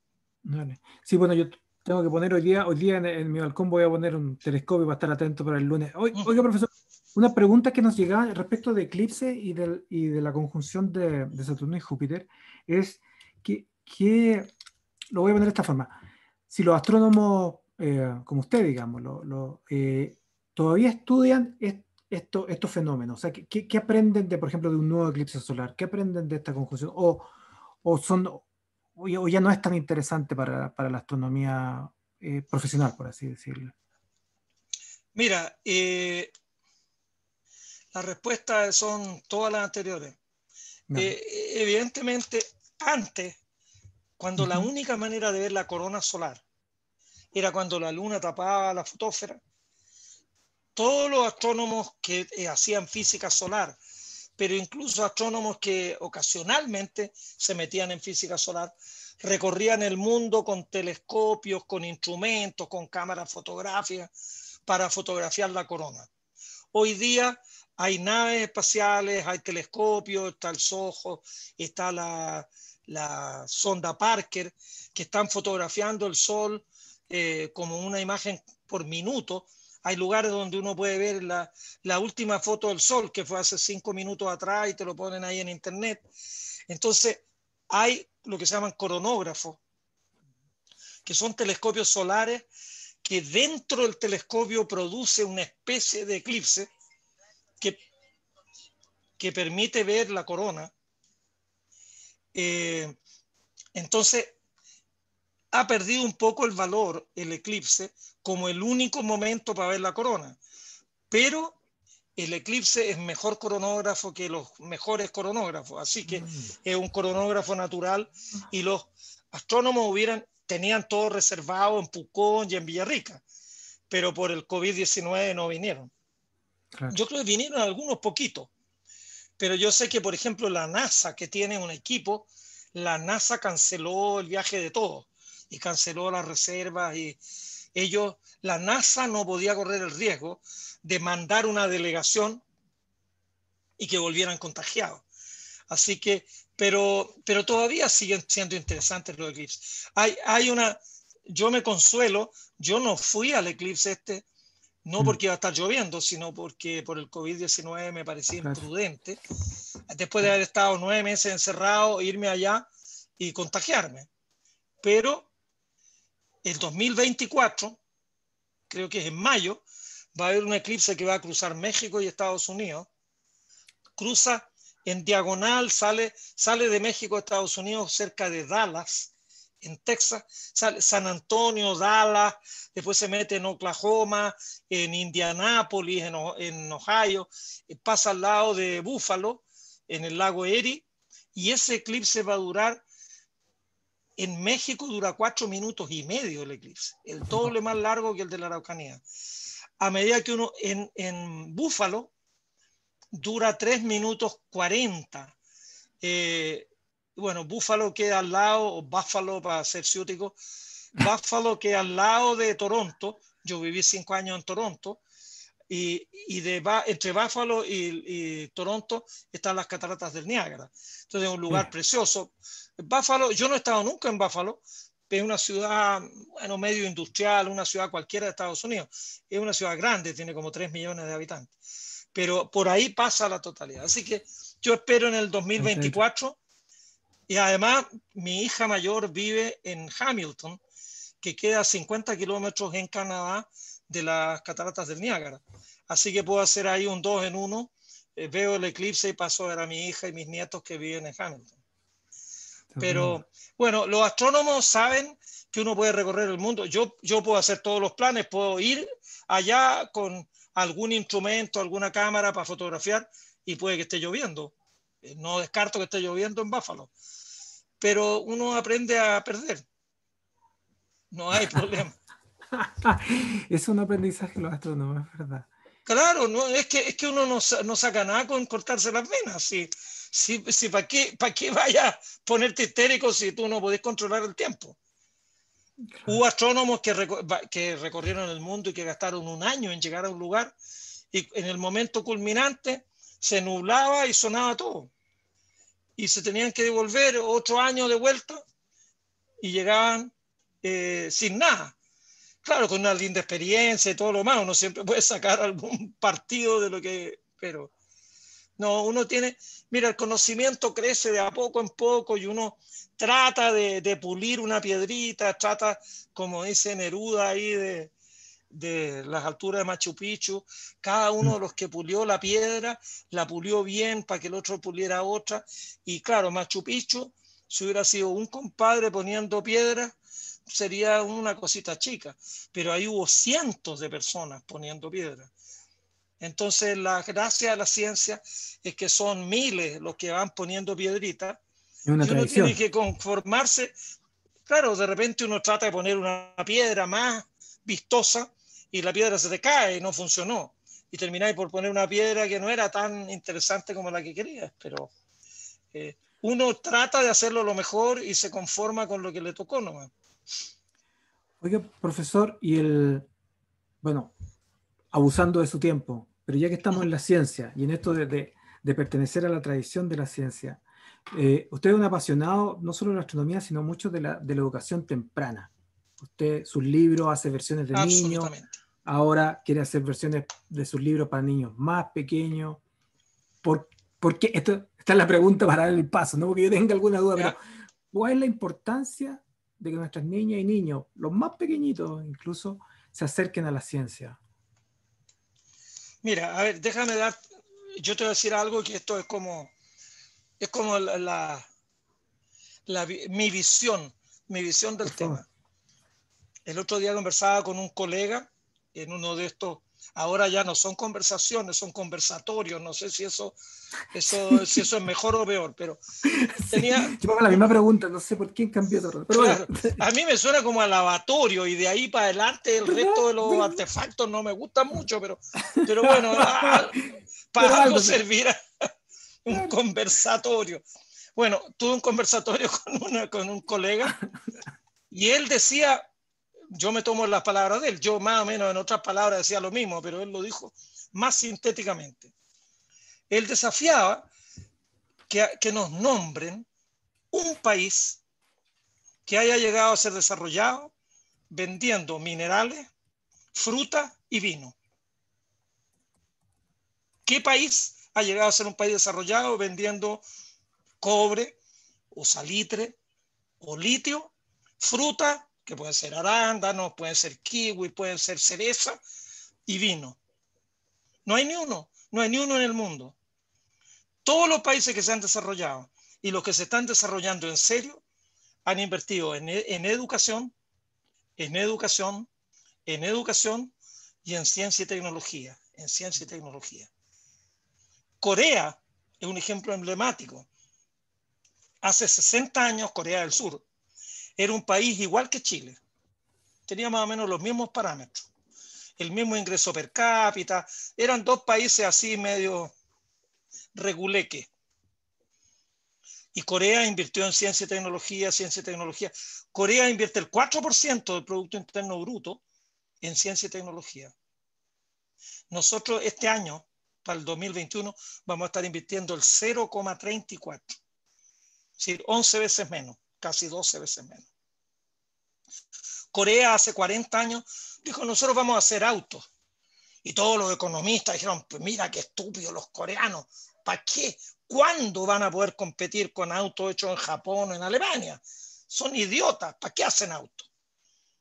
Sí, bueno, yo tengo que poner hoy día, hoy día en, mi balcón voy a poner un telescopio para estar atento para el lunes. Hoy, mm. Oiga, profesor, una pregunta que nos llegaba respecto de eclipse y, de la conjunción de, Saturno y Júpiter es que, lo voy a poner de esta forma, si los astrónomos, eh, como usted, digamos, lo, eh, todavía estudian estos fenómenos, o sea, ¿qué, aprenden de, por ejemplo, de un nuevo eclipse solar? ¿Qué aprenden de esta conjunción? ¿O, son, ya no es tan interesante para, la astronomía eh, profesional, por así decirlo? Mira, las respuestas son todas las anteriores. Eh, evidentemente, antes, cuando la única manera de ver la corona solar era cuando la luna tapaba la fotósfera, todos los astrónomos que eh, hacían física solar, pero incluso astrónomos que ocasionalmente se metían en física solar, recorrían el mundo con telescopios, con instrumentos, con cámaras fotográficas para fotografiar la corona. Hoy día hay naves espaciales, hay telescopios, está el Soho, está la, sonda Parker, que están fotografiando el Sol eh, como una imagen por minuto. Hay lugares donde uno puede ver la, la, última foto del Sol, que fue hace cinco minutos atrás y te lo ponen ahí en Internet. Entonces, hay lo que se llaman coronógrafos, que son telescopios solares que dentro del telescopio produce una especie de eclipse que, permite ver la corona. Eh, entonces, ha perdido un poco el valor el eclipse como el único momento para ver la corona. Pero el eclipse es mejor coronógrafo que los mejores coronógrafos, así que mm. es un coronógrafo natural y los astrónomos hubieran, tenían todo reservado en Pucón y en Villarrica, pero por el COVID-19 no vinieron. Yo creo que vinieron algunos poquitos, pero yo sé que, por ejemplo, la NASA, que tiene un equipo, la NASA canceló el viaje de todos y canceló las reservas y ellos, la NASA no podía correr el riesgo de mandar una delegación y que volvieran contagiados. Así que, pero, pero todavía siguen siendo interesantes los eclipses. Hay, hay una, yo me consuelo, yo no fui al eclipse este no mm. porque iba a estar lloviendo, sino porque por el COVID-19 me parecía imprudente, después de haber estado nueve meses encerrado, irme allá y contagiarme. Pero el 2024, creo que es en mayo, va a haber un eclipse que va a cruzar México y Estados Unidos. Cruza en diagonal, sale, sale de México a Estados Unidos cerca de Dallas en Texas, San Antonio, Dallas, después se mete en Oklahoma, en Indianápolis, en, Ohio, eh, pasa al lado de Buffalo, en el lago Erie, y ese eclipse va a durar en México dura cuatro minutos y medio el eclipse, el doble más largo que el de la Araucanía. A medida que uno en, en Búfalo dura tres minutos cuarenta. Eh, bueno, Buffalo queda al lado, o Buffalo para ser ciútico, Buffalo queda al lado de Toronto, yo viví cinco años en Toronto, y, y de, entre Buffalo y, Toronto están las cataratas del Niágara. Entonces es un lugar precioso. Buffalo, yo no he estado nunca en Buffalo, es una ciudad, bueno, medio industrial, una ciudad cualquiera de Estados Unidos. Es una ciudad grande, tiene como tres millones de habitantes. Pero por ahí pasa la totalidad. Así que yo espero en el 2024 y además, mi hija mayor vive en Hamilton, que queda a 50 kilómetros en Canadá de las cataratas del Niágara. Así que puedo hacer ahí un dos en uno. Eh, veo el eclipse y paso a ver a mi hija y mis nietos que viven en Hamilton. Pero bueno, los astrónomos saben que uno puede recorrer el mundo. Yo, yo puedo hacer todos los planes, puedo ir allá con algún instrumento, alguna cámara para fotografiar y puede que esté lloviendo. Eh, no descarto que esté lloviendo en Buffalo. pero uno aprende a perder. No hay problema. es un aprendizaje los astrónomos, es verdad. Claro, no, es, que, es que uno no, no saca nada con cortarse las venas. Si, si, ¿Para qué, vaya a ponerte histérico si tú no podés controlar el tiempo? Hubo astrónomos que, que recorrieron el mundo y que gastaron un año en llegar a un lugar y en el momento culminante se nublaba y sonaba todo. Y se tenían que devolver otro año de vuelta y llegaban eh, sin nada. Claro, con una linda experiencia y todo lo más, uno siempre puede sacar algún partido de lo que... Pero no, uno tiene... Mira, el conocimiento crece de a poco en poco y uno trata de, de pulir una piedrita, trata, como dice Neruda ahí, de, de las alturas de Machu Picchu, cada uno de los que pulió la piedra, la pulió bien para que el otro puliera otra. Y claro, Machu Picchu, si hubiera sido un compadre poniendo piedra, sería una cosita chica, pero ahí hubo cientos de personas poniendo piedra. Entonces, la gracia de la ciencia es que son miles los que van poniendo piedritas. Y uno tiene que conformarse. Claro, de repente uno trata de poner una piedra más vistosa, y la piedra se te cae y no funcionó. Y termináis por poner una piedra que no era tan interesante como la que querías, pero eh, uno trata de hacerlo lo mejor y se conforma con lo que le tocó nomás. Oiga, profesor, y el, bueno, abusando de su tiempo, pero ya que estamos en la ciencia y en esto de, pertenecer a la tradición de la ciencia, eh, usted es un apasionado no solo de la astronomía, sino mucho de la educación temprana. Usted sus libros hace versiones de niños. Ahora quiere hacer versiones de sus libros para niños más pequeños. ¿Por, por qué? esta es la pregunta para dar el paso, no porque yo tenga alguna duda, pero ¿cuál es la importancia de que nuestras niñas y niños, los más pequeñitos incluso, se acerquen a la ciencia? Mira, a ver, déjame dar, yo te voy a decir algo que esto es como, es como la, mi visión, mi visión del tema. El otro día conversaba con un colega en uno de estos, ahora ya no son conversaciones, son conversatorios, no sé si eso, eso, si eso es mejor o peor, pero tenía... yo pongo la misma pregunta, no sé por quién cambió todo. Pero A mí me suena como a lavatorio y de ahí para adelante el resto de los artefactos no me gusta mucho, pero, pero bueno, para algo servirá un conversatorio. Bueno, tuve un conversatorio con, una, con un colega y él decía, yo me tomo las palabras de él. Yo más o menos en otras palabras decía lo mismo, pero él lo dijo más sintéticamente. Él desafiaba que, que nos nombren un país que haya llegado a ser desarrollado vendiendo minerales, fruta y vino. ¿Qué país ha llegado a ser un país desarrollado vendiendo cobre o salitre o litio, fruta que pueden ser arándanos, pueden ser kiwi, pueden ser cereza y vino. No hay ni uno, no hay ni uno en el mundo. Todos los países que se han desarrollado y los que se están desarrollando en serio han invertido en, e, en educación, en educación, en educación y en ciencia y tecnología, en ciencia y tecnología. Corea es un ejemplo emblemático. Hace 60 años Corea del Sur era un país igual que Chile. Tenía más o menos los mismos parámetros. El mismo ingreso per cápita. Eran dos países así medio reguleque. Y Corea invirtió en ciencia y tecnología, ciencia y tecnología. Corea invierte el 4% del Producto Interno Bruto en ciencia y tecnología. Nosotros este año, para el 2021, vamos a estar invirtiendo el 0,34. Es decir, 11 veces menos casi 12 veces menos. Corea hace 40 años dijo, nosotros vamos a hacer autos. Y todos los economistas dijeron, pues mira qué estúpidos los coreanos, ¿para qué? ¿Cuándo van a poder competir con autos hechos en Japón o en Alemania? Son idiotas, ¿para qué hacen autos?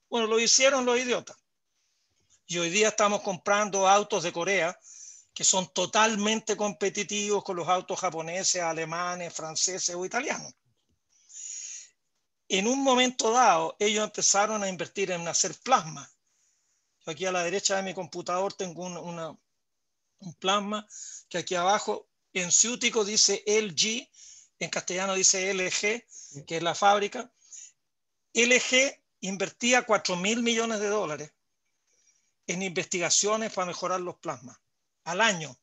Bueno, lo hicieron los idiotas. Y hoy día estamos comprando autos de Corea que son totalmente competitivos con los autos japoneses, alemanes, franceses o italianos en un momento dado, ellos empezaron a invertir en hacer plasma. aquí a la derecha de mi computador tengo un, plasma que aquí abajo en ciútico dice LG, en castellano dice LG, que es la fábrica. LG invertía 4 mil millones de dólares en investigaciones para mejorar los plasmas al año.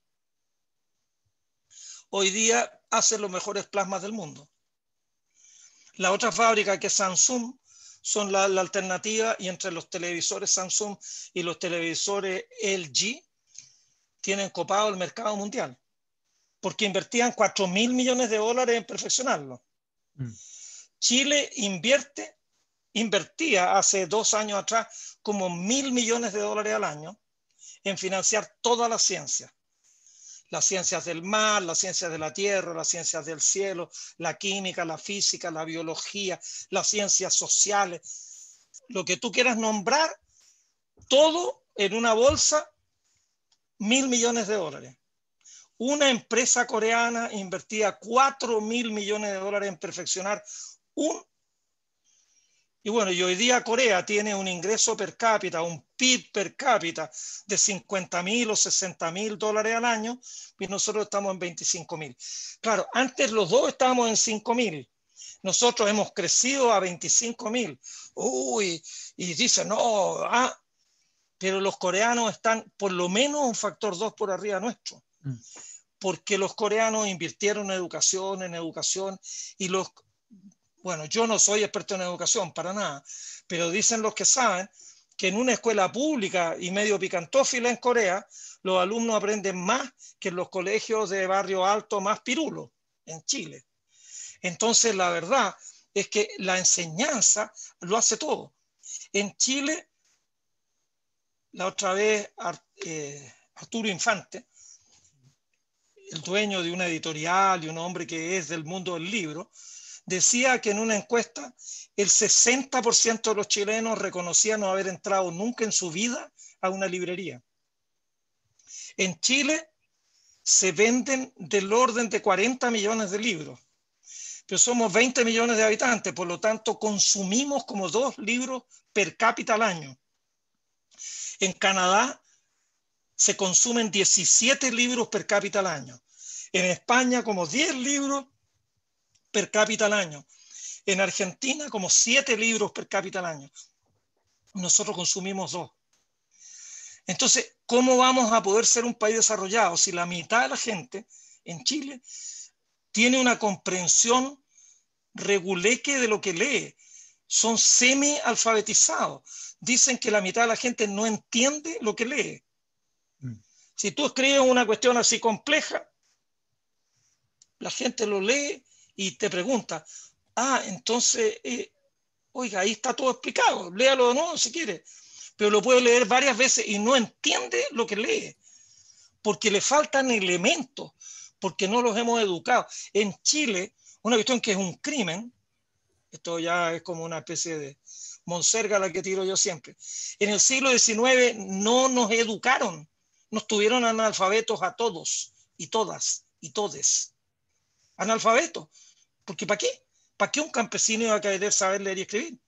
Hoy día hacen los mejores plasmas del mundo. La otra fábrica que es Samsung son la, alternativa y entre los televisores Samsung y los televisores LG tienen copado el mercado mundial porque invertían 4 mil millones de dólares en perfeccionarlo. Mm. Chile invierte, invertía hace dos años atrás como mil millones de dólares al año en financiar toda la ciencia las ciencias del mar, las ciencias de la tierra, las ciencias del cielo, la química, la física, la biología, las ciencias sociales, lo que tú quieras nombrar, todo en una bolsa, mil millones de dólares. Una empresa coreana invertía cuatro mil millones de dólares en perfeccionar un y bueno, y hoy día Corea tiene un ingreso per cápita, un PIB per cápita de 50 mil o 60 mil dólares al año y nosotros estamos en 25 mil. Claro, antes los dos estábamos en 5 mil. Nosotros hemos crecido a 25 mil. Uy, y dice no, ah, pero los coreanos están por lo menos un factor 2 por arriba nuestro. Mm. Porque los coreanos invirtieron en educación, en educación, y los bueno, yo no soy experto en educación, para nada, pero dicen los que saben que en una escuela pública y medio picantófila en Corea, los alumnos aprenden más que en los colegios de barrio alto más pirulo en Chile. Entonces, la verdad es que la enseñanza lo hace todo. En Chile, la otra vez eh, Arturo Infante, el dueño de una editorial y un hombre que es del mundo del libro, decía que en una encuesta el 60% de los chilenos reconocía no haber entrado nunca en su vida a una librería. En Chile se venden del orden de 40 millones de libros, pero somos 20 millones de habitantes, por lo tanto consumimos como dos libros per cápita al año. En Canadá se consumen 17 libros per cápita al año. En España como 10 libros per cápita al año. En Argentina, como siete libros per cápita al año. Nosotros consumimos dos. Entonces, ¿cómo vamos a poder ser un país desarrollado si la mitad de la gente en Chile tiene una comprensión reguleque de lo que lee? Son semi-alfabetizados. Dicen que la mitad de la gente no entiende lo que lee. Mm. Si tú escribes una cuestión así compleja, la gente lo lee y te pregunta, ah, entonces, eh, oiga, ahí está todo explicado, léalo de nuevo si quiere, pero lo puede leer varias veces y no entiende lo que lee, porque le faltan elementos, porque no los hemos educado. En Chile, una cuestión que es un crimen, esto ya es como una especie de monserga la que tiro yo siempre, en el siglo XIX no nos educaron, nos tuvieron analfabetos a todos y todas y todes analfabeto. Porque ¿para qué? ¿Para qué un campesino iba a querer saber leer y escribir?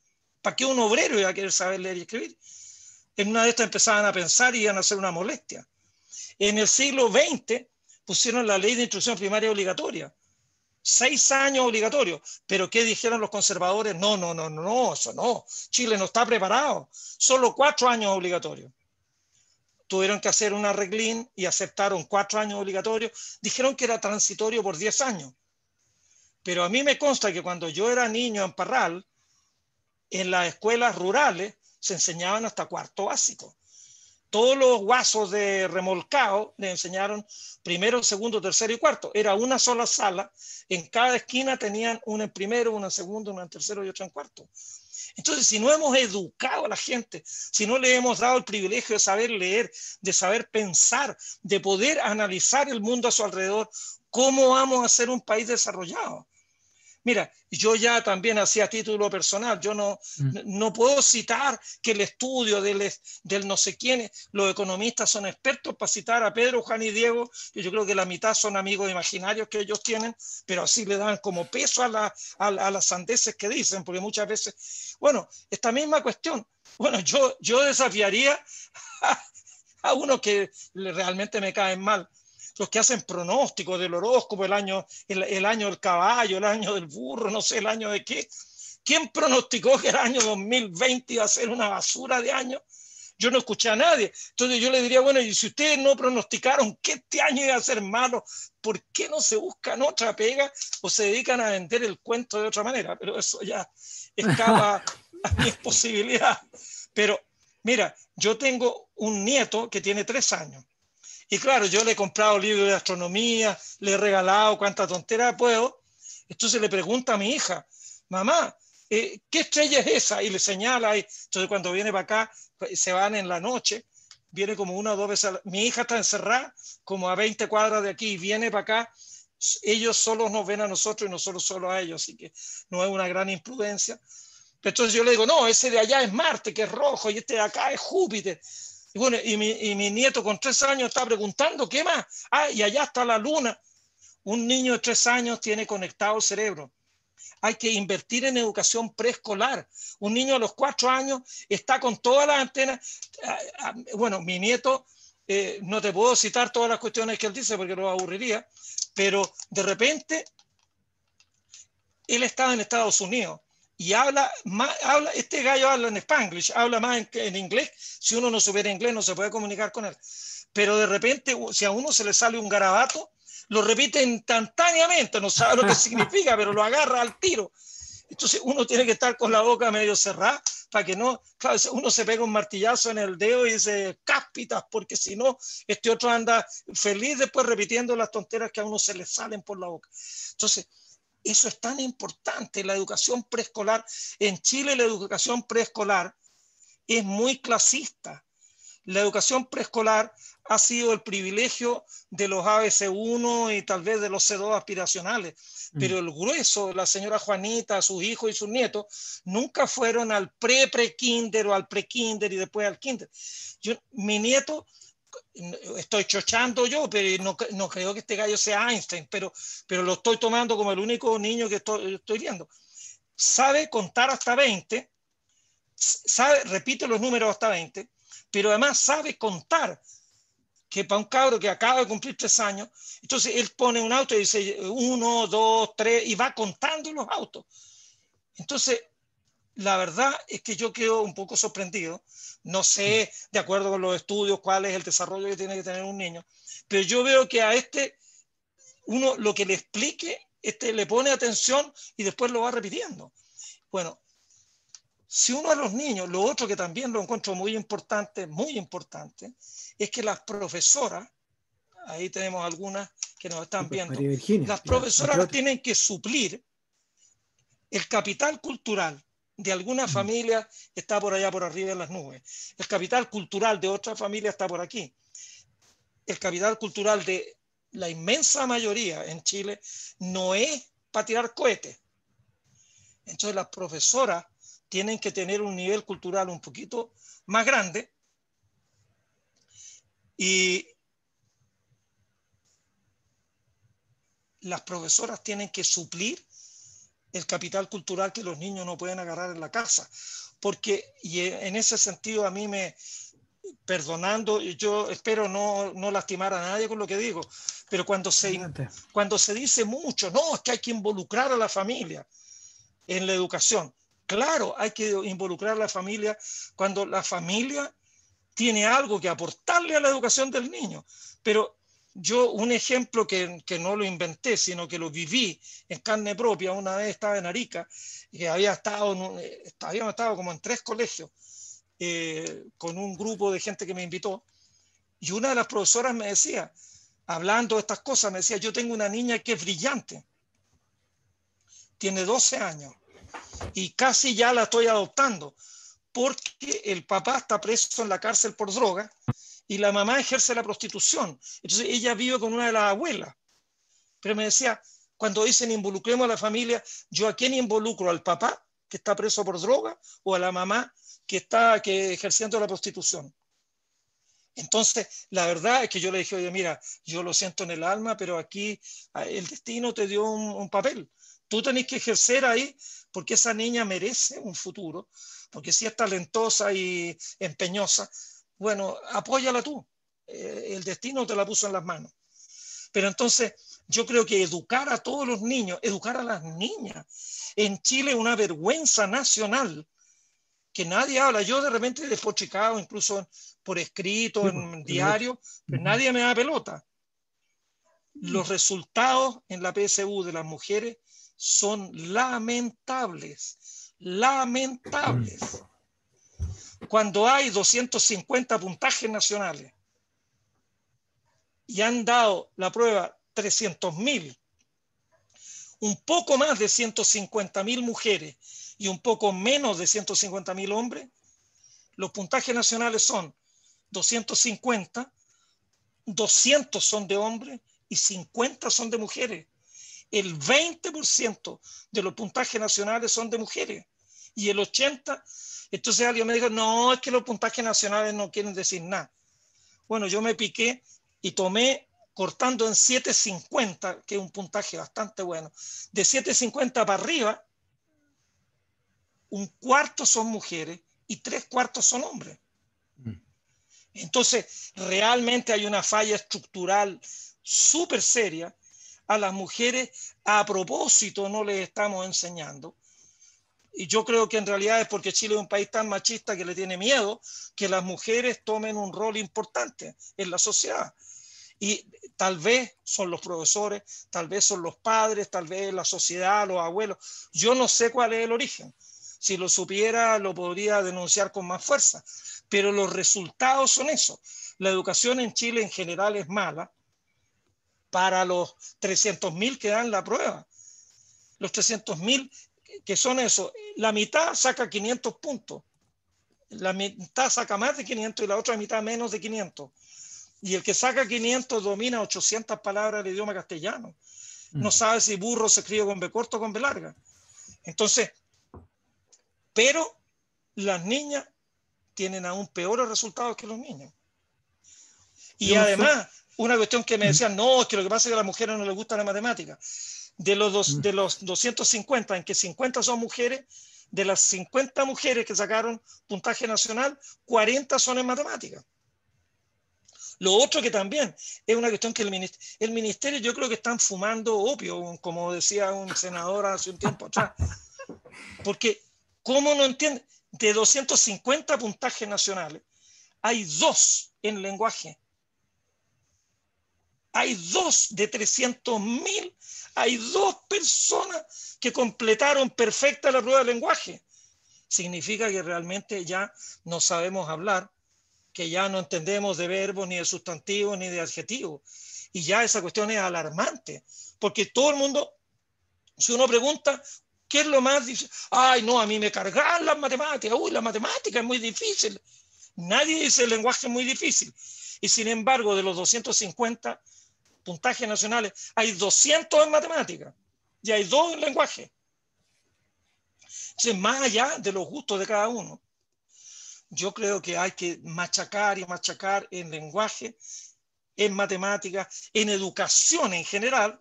¿Para qué un obrero iba a querer saber leer y escribir? En una de estas empezaban a pensar y iban a hacer una molestia. En el siglo XX pusieron la ley de instrucción primaria obligatoria. Seis años obligatorios. Pero ¿qué dijeron los conservadores? No, no, no, no, eso no. Chile no está preparado. Solo cuatro años obligatorios tuvieron que hacer un arreglín y aceptaron cuatro años obligatorios, dijeron que era transitorio por diez años. Pero a mí me consta que cuando yo era niño en Parral, en las escuelas rurales se enseñaban hasta cuarto básico. Todos los guasos de remolcado le enseñaron primero, segundo, tercero y cuarto. Era una sola sala. En cada esquina tenían uno en primero, uno en segundo, uno en tercero y otro en cuarto. Entonces, si no hemos educado a la gente, si no le hemos dado el privilegio de saber leer, de saber pensar, de poder analizar el mundo a su alrededor, ¿cómo vamos a ser un país desarrollado? Mira, yo ya también hacía título personal, yo no, mm. no puedo citar que el estudio del, del no sé quién, los economistas son expertos para citar a Pedro, Juan y Diego, que yo creo que la mitad son amigos imaginarios que ellos tienen, pero así le dan como peso a, la, a, las sandeces que dicen, porque muchas veces, bueno, esta misma cuestión, bueno, yo, yo desafiaría a, a uno que realmente me caen mal los que hacen pronósticos del horóscopo, el año, el, año del caballo, el año del burro, no sé, el año de qué. ¿Quién pronosticó que el año 2020 iba a ser una basura de año? Yo no escuché a nadie. Entonces yo le diría, bueno, y si ustedes no pronosticaron que este año iba a ser malo, ¿por qué no se buscan otra pega o se dedican a vender el cuento de otra manera? Pero eso ya escapa a mis posibilidades. Pero mira, yo tengo un nieto que tiene tres años y claro, yo le he comprado libros de astronomía, le he regalado cuánta tontera puedo. Entonces le pregunta a mi hija, mamá, eh, ¿qué estrella es esa? Y le señala. ahí. entonces cuando viene para acá, pues, se van en la noche, viene como una o dos veces. Mi hija está encerrada como a 20 cuadras de aquí y viene para acá. Ellos solos nos ven a nosotros y nosotros solo a ellos, así que no es una gran imprudencia. Entonces yo le digo, no, ese de allá es Marte, que es rojo, y este de acá es Júpiter. Y bueno, y mi, nieto con tres años está preguntando, ¿qué más? Ah, y allá está la luna. Un niño de tres años tiene conectado el cerebro. Hay que invertir en educación preescolar. Un niño a los cuatro años está con todas las antenas. Ah, ah, bueno, mi nieto, eh, no te puedo citar todas las cuestiones que él dice porque lo aburriría, pero de repente él estaba en Estados Unidos y habla, más, habla, este gallo habla en spanglish, habla más en, inglés, si uno no supiera inglés no se puede comunicar con él, pero de repente si a uno se le sale un garabato, lo repite instantáneamente, no sabe lo que significa, pero lo agarra al tiro. Entonces uno tiene que estar con la boca medio cerrada para que no, claro, uno se pega un martillazo en el dedo y dice cáspitas, porque si no, este otro anda feliz después repitiendo las tonteras que a uno se le salen por la boca. Entonces, eso es tan importante. La educación preescolar, en Chile la educación preescolar es muy clasista. La educación preescolar ha sido el privilegio de los ABC1 y tal vez de los C2 aspiracionales, mm. pero el grueso, la señora Juanita, sus hijos y sus nietos, nunca fueron al pre-pre-kinder o al pre-kinder y después al kinder. Yo, mi nieto estoy chochando yo, pero no, no, creo que este gallo sea Einstein, pero, pero lo estoy tomando como el único niño que estoy, estoy viendo. Sabe contar hasta 20, sabe, repite los números hasta 20, pero además sabe contar, que para un cabro que acaba de cumplir tres años, entonces él pone un auto y dice uno, dos, tres, y va contando los autos. Entonces, la verdad es que yo quedo un poco sorprendido. No sé, de acuerdo con los estudios, cuál es el desarrollo que tiene que tener un niño, pero yo veo que a este, uno lo que le explique, este le pone atención y después lo va repitiendo. Bueno, si uno a los niños, lo otro que también lo encuentro muy importante, muy importante, es que las profesoras, ahí tenemos algunas que nos están viendo, las profesoras tienen que suplir el capital cultural de alguna mm. familia está por allá por arriba de las nubes. El capital cultural de otra familia está por aquí. El capital cultural de la inmensa mayoría en Chile no es para tirar cohetes. Entonces las profesoras tienen que tener un nivel cultural un poquito más grande y las profesoras tienen que suplir el capital cultural que los niños no pueden agarrar en la casa. Porque, y e, en ese sentido a mí me, perdonando, yo espero no, no, lastimar a nadie con lo que digo, pero cuando se, cuando se dice mucho, no, es que hay que involucrar a la familia en la educación. Claro, hay que involucrar a la familia cuando la familia tiene algo que aportarle a la educación del niño, pero yo un ejemplo que, no lo inventé, sino que lo viví en carne propia, una vez estaba en Arica y había estado, eh, estado como en tres colegios eh, con un grupo de gente que me invitó y una de las profesoras me decía, hablando de estas cosas, me decía, yo tengo una niña que es brillante, tiene 12 años y casi ya la estoy adoptando porque el papá está preso en la cárcel por droga y la mamá ejerce la prostitución. Entonces ella vive con una de las abuelas. Pero me decía, cuando dicen involucremos a la familia, ¿yo a quién involucro? ¿Al papá que está preso por droga o a la mamá que está que, ejerciendo la prostitución? Entonces, la verdad es que yo le dije, oye, mira, yo lo siento en el alma, pero aquí ah, el destino te dio un, un papel. Tú tenés que ejercer ahí porque esa niña merece un futuro, porque si es talentosa y empeñosa, bueno, apóyala tú. Eh, el destino te la puso en las manos. Pero entonces, yo creo que educar a todos los niños, educar a las niñas. En Chile una vergüenza nacional que nadie habla. Yo de repente despochicado, incluso por escrito, en pues, diario, nadie me da pelota. Mm. Los resultados en la PSU de las mujeres son lamentables, lamentables cuando hay 250 puntajes nacionales y han dado la prueba 300.000, un poco más de 150.000 mujeres y un poco menos de 150.000 hombres, los puntajes nacionales son 250, 200 son de hombres y 50 son de mujeres. El 20% de los puntajes nacionales son de mujeres y el 80% entonces alguien me dijo, no, es que los puntajes nacionales no quieren decir nada. Bueno, yo me piqué y tomé cortando en 7.50, que es un puntaje bastante bueno, de 7.50 para arriba, un cuarto son mujeres y tres cuartos son hombres. Mm. Entonces, realmente hay una falla estructural súper seria. A las mujeres, a propósito, no les estamos enseñando y yo creo que en realidad es porque Chile es un país tan machista que le tiene miedo que las mujeres tomen un rol importante en la sociedad. Y tal vez son los profesores, tal vez son los padres, tal vez la sociedad, los abuelos. Yo no sé cuál es el origen. Si lo supiera, lo podría denunciar con más fuerza. Pero los resultados son esos. La educación en Chile en general es mala para los 300.000 que dan la prueba. Los 300.000 que son eso, la mitad saca 500 puntos, la mitad saca más de 500 y la otra mitad menos de 500. Y el que saca 500 domina 800 palabras del idioma castellano. No mm. sabe si burro se escribe con B corto o con B larga. Entonces, pero las niñas tienen aún peores resultados que los niños. Y además, una cuestión que me mm. decían, no, es que lo que pasa es que a las mujeres no les gusta la matemática. De los, dos, mm. de los 250, en que 50 son mujeres, de las 50 mujeres que sacaron puntaje nacional, 40 son en matemática Lo otro que también es una cuestión que el ministerio, el ministerio yo creo que están fumando opio, como decía un senador hace un tiempo atrás. Porque, ¿cómo no entiende? De 250 puntajes nacionales, hay dos en lenguaje hay dos de 300 mil, hay dos personas que completaron perfecta la prueba de lenguaje. Significa que realmente ya no sabemos hablar, que ya no entendemos de verbo, ni de sustantivo, ni de adjetivo. Y ya esa cuestión es alarmante, porque todo el mundo, si uno pregunta, ¿qué es lo más difícil? Ay, no, a mí me cargan las matemáticas, uy, la matemática es muy difícil. Nadie dice el lenguaje es muy difícil. Y sin embargo, de los 250, puntajes nacionales, hay 200 en matemáticas y hay dos en lenguaje. Entonces, más allá de los gustos de cada uno, yo creo que hay que machacar y machacar en lenguaje, en matemáticas, en educación en general,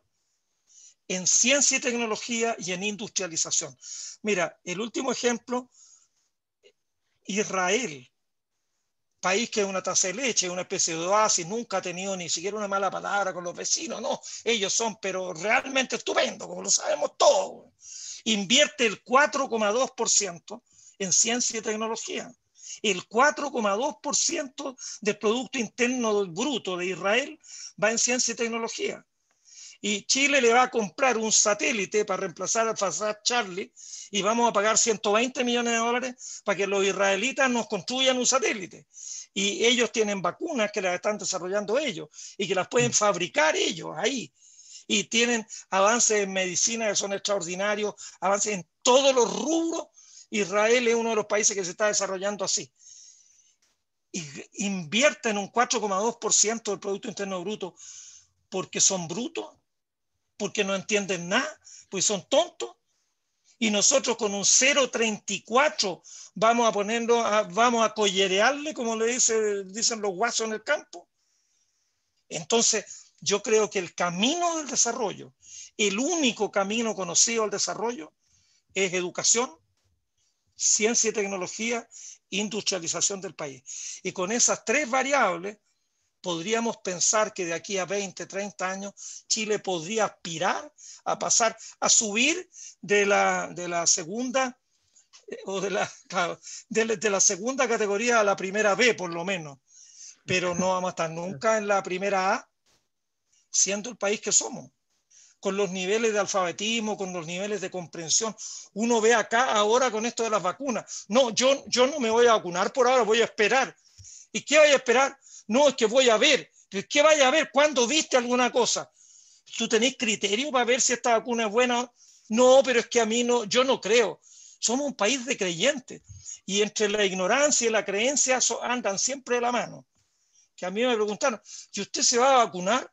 en ciencia y tecnología y en industrialización. Mira, el último ejemplo, Israel país que es una taza de leche, una especie de oasis, nunca ha tenido ni siquiera una mala palabra con los vecinos, no, ellos son, pero realmente estupendo, como lo sabemos todos. Invierte el 4,2% en ciencia y tecnología. El 4,2% del Producto Interno Bruto de Israel va en ciencia y tecnología y Chile le va a comprar un satélite para reemplazar al Fasad Charlie y vamos a pagar 120 millones de dólares para que los israelitas nos construyan un satélite. Y ellos tienen vacunas que las están desarrollando ellos y que las pueden mm. fabricar ellos ahí. Y tienen avances en medicina que son extraordinarios, avances en todos los rubros. Israel es uno de los países que se está desarrollando así. Y invierten un 4,2% del Producto Interno Bruto porque son brutos, porque no entienden nada, pues son tontos. Y nosotros con un 0.34 vamos a ponerlo, vamos a collerearle, como le dice, dicen los guasos en el campo. Entonces, yo creo que el camino del desarrollo, el único camino conocido al desarrollo, es educación, ciencia y tecnología, industrialización del país. Y con esas tres variables podríamos pensar que de aquí a 20, 30 años, Chile podría aspirar a pasar, a subir de la, de la segunda eh, o de la, de, la segunda categoría a la primera B, por lo menos. Pero no vamos a estar nunca en la primera A, siendo el país que somos con los niveles de alfabetismo, con los niveles de comprensión. Uno ve acá ahora con esto de las vacunas. No, yo, yo no me voy a vacunar por ahora, voy a esperar. ¿Y qué voy a esperar? No, es que voy a ver. que vaya a ver? cuando viste alguna cosa? ¿Tú tenés criterio para ver si esta vacuna es buena? No, pero es que a mí no, yo no creo. Somos un país de creyentes y entre la ignorancia y la creencia andan siempre de la mano. Que a mí me preguntaron, ¿y usted se va a vacunar?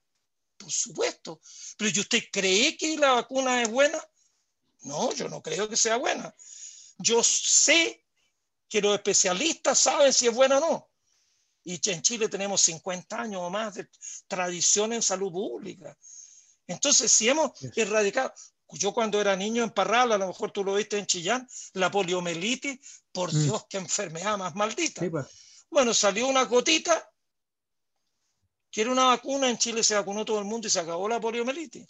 Por supuesto. ¿Pero y usted cree que la vacuna es buena? No, yo no creo que sea buena. Yo sé que los especialistas saben si es buena o no. Y en Chile tenemos 50 años o más de tradición en salud pública. Entonces, si hemos erradicado, yo cuando era niño en Parral, a lo mejor tú lo viste en Chillán, la poliomielitis, por mm. Dios, qué enfermedad más maldita. Pues. Bueno, salió una gotita, quiere una vacuna, en Chile se vacunó todo el mundo y se acabó la poliomielitis.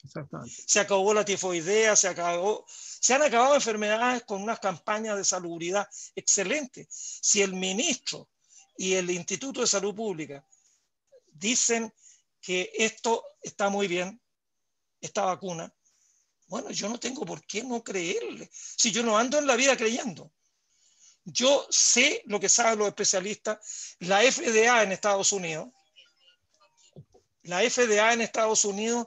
Se acabó la tifoidea, se acabó, se han acabado enfermedades con unas campañas de salubridad excelentes. Si el ministro y el Instituto de Salud Pública dicen que esto está muy bien, esta vacuna, bueno, yo no tengo por qué no creerle. Si yo no ando en la vida creyendo. Yo sé lo que saben los especialistas. La FDA en Estados Unidos, la FDA en Estados Unidos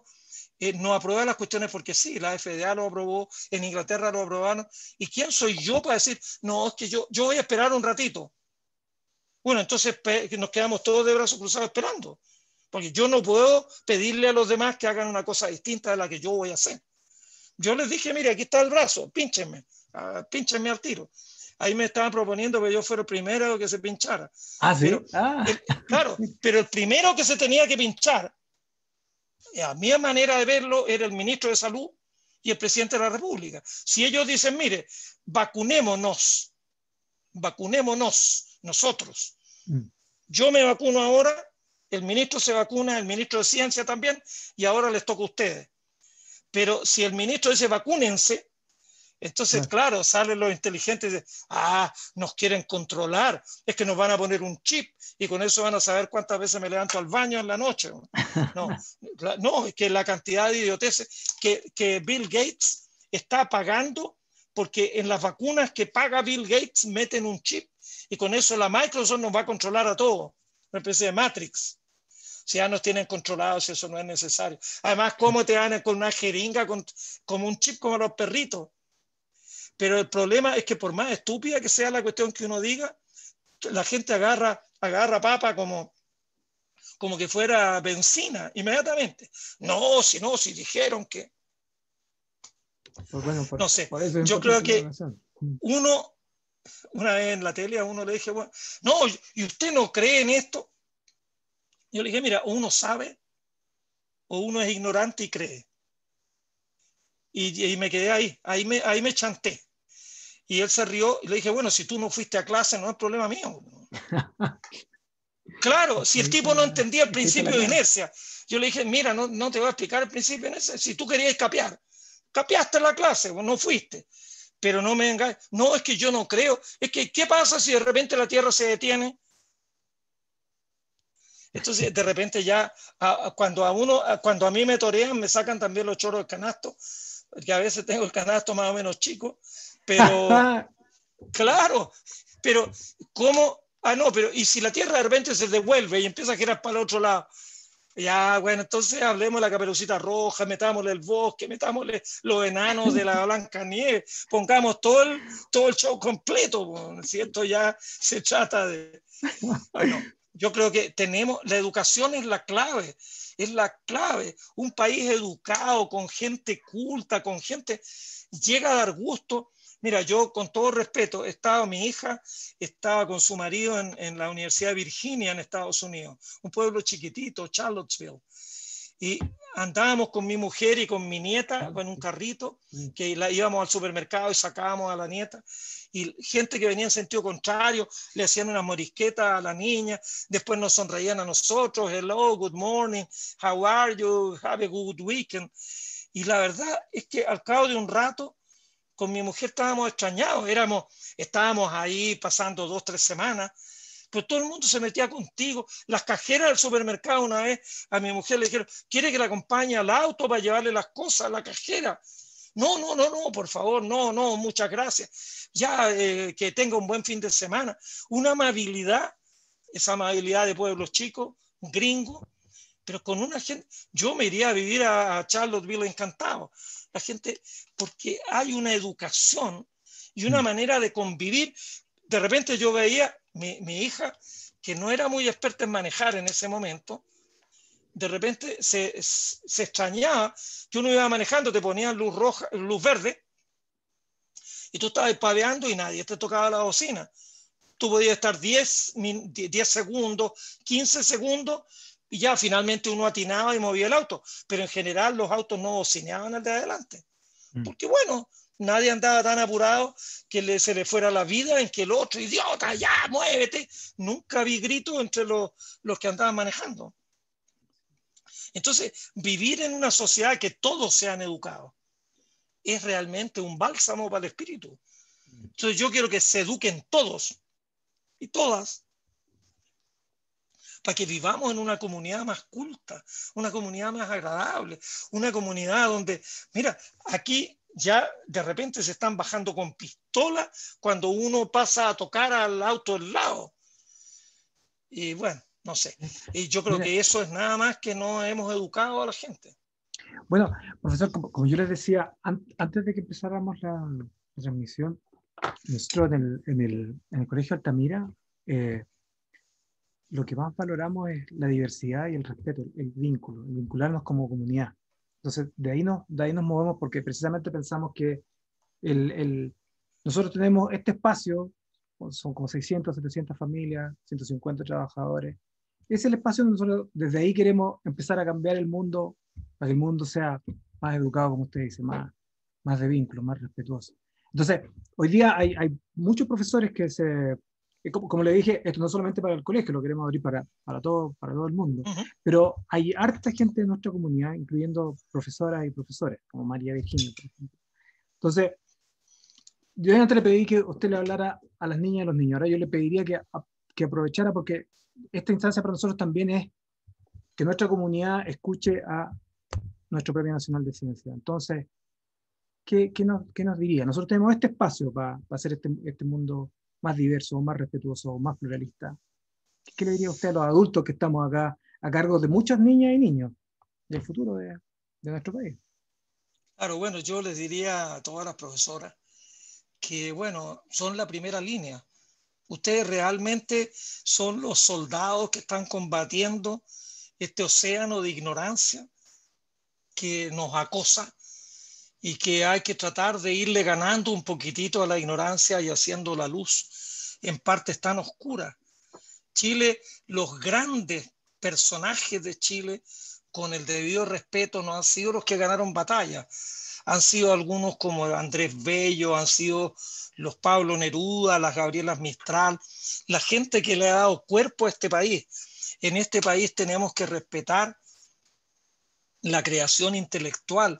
eh, no aprueba las cuestiones porque sí, la FDA lo aprobó, en Inglaterra lo aprobaron. ¿Y quién soy yo para decir, no, es que yo, yo voy a esperar un ratito? Bueno, entonces nos quedamos todos de brazos cruzados esperando, porque yo no puedo pedirle a los demás que hagan una cosa distinta de la que yo voy a hacer. Yo les dije, mire, aquí está el brazo, pínchenme, ah, pínchenme al tiro. Ahí me estaban proponiendo que yo fuera el primero que se pinchara. Ah, sí. Ah. claro, pero el primero que se tenía que pinchar, a mi manera de verlo, era el ministro de Salud y el presidente de la República. Si ellos dicen, mire, vacunémonos, vacunémonos nosotros, yo me vacuno ahora, el ministro se vacuna, el ministro de Ciencia también, y ahora les toca a ustedes. Pero si el ministro dice vacúnense, entonces, claro, salen los inteligentes ah, nos quieren controlar, es que nos van a poner un chip y con eso van a saber cuántas veces me levanto al baño en la noche. No, no es que la cantidad de idioteces que Bill Gates está pagando, porque en las vacunas que paga Bill Gates meten un chip y con eso la Microsoft nos va a controlar a todos, una especie de Matrix. Si ya nos tienen controlados, eso no es necesario. Además, ¿cómo te van con una jeringa, con, como un chip como los perritos? Pero el problema es que por más estúpida que sea la cuestión que uno diga, la gente agarra, agarra papa como, como que fuera benzina inmediatamente. No, si no, si dijeron que... Pues no sé, yo creo que uno, una vez en la tele a uno le dije, bueno, no, ¿y usted no cree en esto? Yo le dije, mira, uno sabe o uno es ignorante y cree. Y, y me quedé ahí, ahí me, ahí me chanté. Y él se rió y le dije, bueno, si tú no fuiste a clase no es problema mío. claro, si el tipo no entendía el principio de inercia, yo le dije, mira, no, no te voy a explicar el principio de inercia, si tú querías capear, capeaste la clase, no fuiste pero no me engañes. No, es que yo no creo. Es que, ¿qué pasa si de repente la Tierra se detiene? Entonces, de repente ya, cuando a uno, cuando a mí me torean, me sacan también los chorros del canasto, que a veces tengo el canasto más o menos chico, pero claro, pero ¿cómo? Ah, no, pero ¿y si la Tierra de repente se devuelve y empieza a girar para el otro lado? Ya, bueno, entonces hablemos de la caperucita roja, metámosle el bosque, metámosle los enanos de la Blanca Nieve, pongamos todo el, todo el show completo, si esto ya se trata de... Bueno, yo creo que tenemos, la educación es la clave, es la clave. Un país educado, con gente culta, con gente, llega a dar gusto Mira, yo con todo respeto, estaba mi hija, estaba con su marido en, la Universidad de Virginia en Estados Unidos, un pueblo chiquitito, Charlottesville. Y andábamos con mi mujer y con mi nieta en un carrito, mm. que la íbamos al supermercado y sacábamos a la nieta. Y gente que venía en sentido contrario, le hacían una morisqueta a la niña, después nos sonreían a nosotros, hello, good morning, how are you, have a good weekend. Y la verdad es que al cabo de un rato con mi mujer estábamos extrañados, éramos, estábamos ahí pasando dos, tres semanas, pues todo el mundo se metía contigo. Las cajeras del supermercado una vez a mi mujer le dijeron, ¿quiere que la acompañe al auto para llevarle las cosas a la cajera? No, no, no, no, por favor, no, no, muchas gracias. Ya eh, que tenga un buen fin de semana. Una amabilidad, esa amabilidad de pueblos chicos, gringo, pero con una gente, yo me iría a vivir a, a Charlottesville encantado la gente, porque hay una educación y una mm. manera de convivir. De repente yo veía mi, hija, que no era muy experta en manejar en ese momento, de repente se, extrañaba que uno iba manejando, te ponían luz roja, luz verde, y tú estabas paveando y nadie te tocaba la bocina. Tú podías estar 10, 10 segundos, 15 segundos y ya finalmente uno atinaba y movía el auto, pero en general los autos no bocineaban al de adelante, mm. porque bueno, nadie andaba tan apurado que le, se le fuera la vida en que el otro, idiota, ya, muévete, nunca vi gritos entre los, los que andaban manejando. Entonces, vivir en una sociedad que todos sean educados es realmente un bálsamo para el espíritu. Mm. Entonces yo quiero que se eduquen todos y todas para que vivamos en una comunidad más culta, una comunidad más agradable, una comunidad donde, mira, aquí ya de repente se están bajando con pistola cuando uno pasa a tocar al auto del lado. Y bueno, no sé. Y yo creo que eso es nada más que no hemos educado a la gente. Bueno, profesor, como, yo les decía, antes de que empezáramos la, transmisión, nuestro, en el, Colegio Altamira eh, lo que más valoramos es la diversidad y el respeto, el vínculo, el vincularnos como comunidad. Entonces, de ahí nos, de ahí nos movemos porque precisamente pensamos que el, el, nosotros tenemos este espacio, son como 600, 700 familias, 150 trabajadores. Es el espacio donde nosotros desde ahí queremos empezar a cambiar el mundo para que el mundo sea más educado, como usted dice, más, más de vínculo, más respetuoso. Entonces, hoy día hay, hay muchos profesores que se eh, como, le dije, esto no solamente para el colegio, lo queremos abrir para, todo, para todo el mundo, pero hay harta gente de nuestra comunidad, incluyendo profesoras y profesores, como María Virginia, por ejemplo. Entonces, yo antes le pedí que usted le hablara a las niñas y a los niños, ahora yo le pediría que, que aprovechara porque esta instancia para nosotros también es que nuestra comunidad escuche a nuestro Premio Nacional de Ciencia. Entonces, ¿qué, nos, diría? Nosotros tenemos este espacio para hacer este, este mundo más diverso, más respetuoso, más pluralista. ¿Qué, le diría usted a los adultos que estamos acá a cargo de muchas niñas y niños del futuro de, de nuestro país? Claro, bueno, yo les diría a todas las profesoras que, bueno, son la primera línea. Ustedes realmente son los soldados que están combatiendo este océano de ignorancia que nos acosa y que hay que tratar de irle ganando un poquitito a la ignorancia y haciendo la luz en partes tan oscuras. Chile, los grandes personajes de Chile, con el debido respeto, no han sido los que ganaron batalla. Han sido algunos como Andrés Bello, han sido los Pablo Neruda, las Gabrielas Mistral, la gente que le ha dado cuerpo a este país. En este país tenemos que respetar la creación intelectual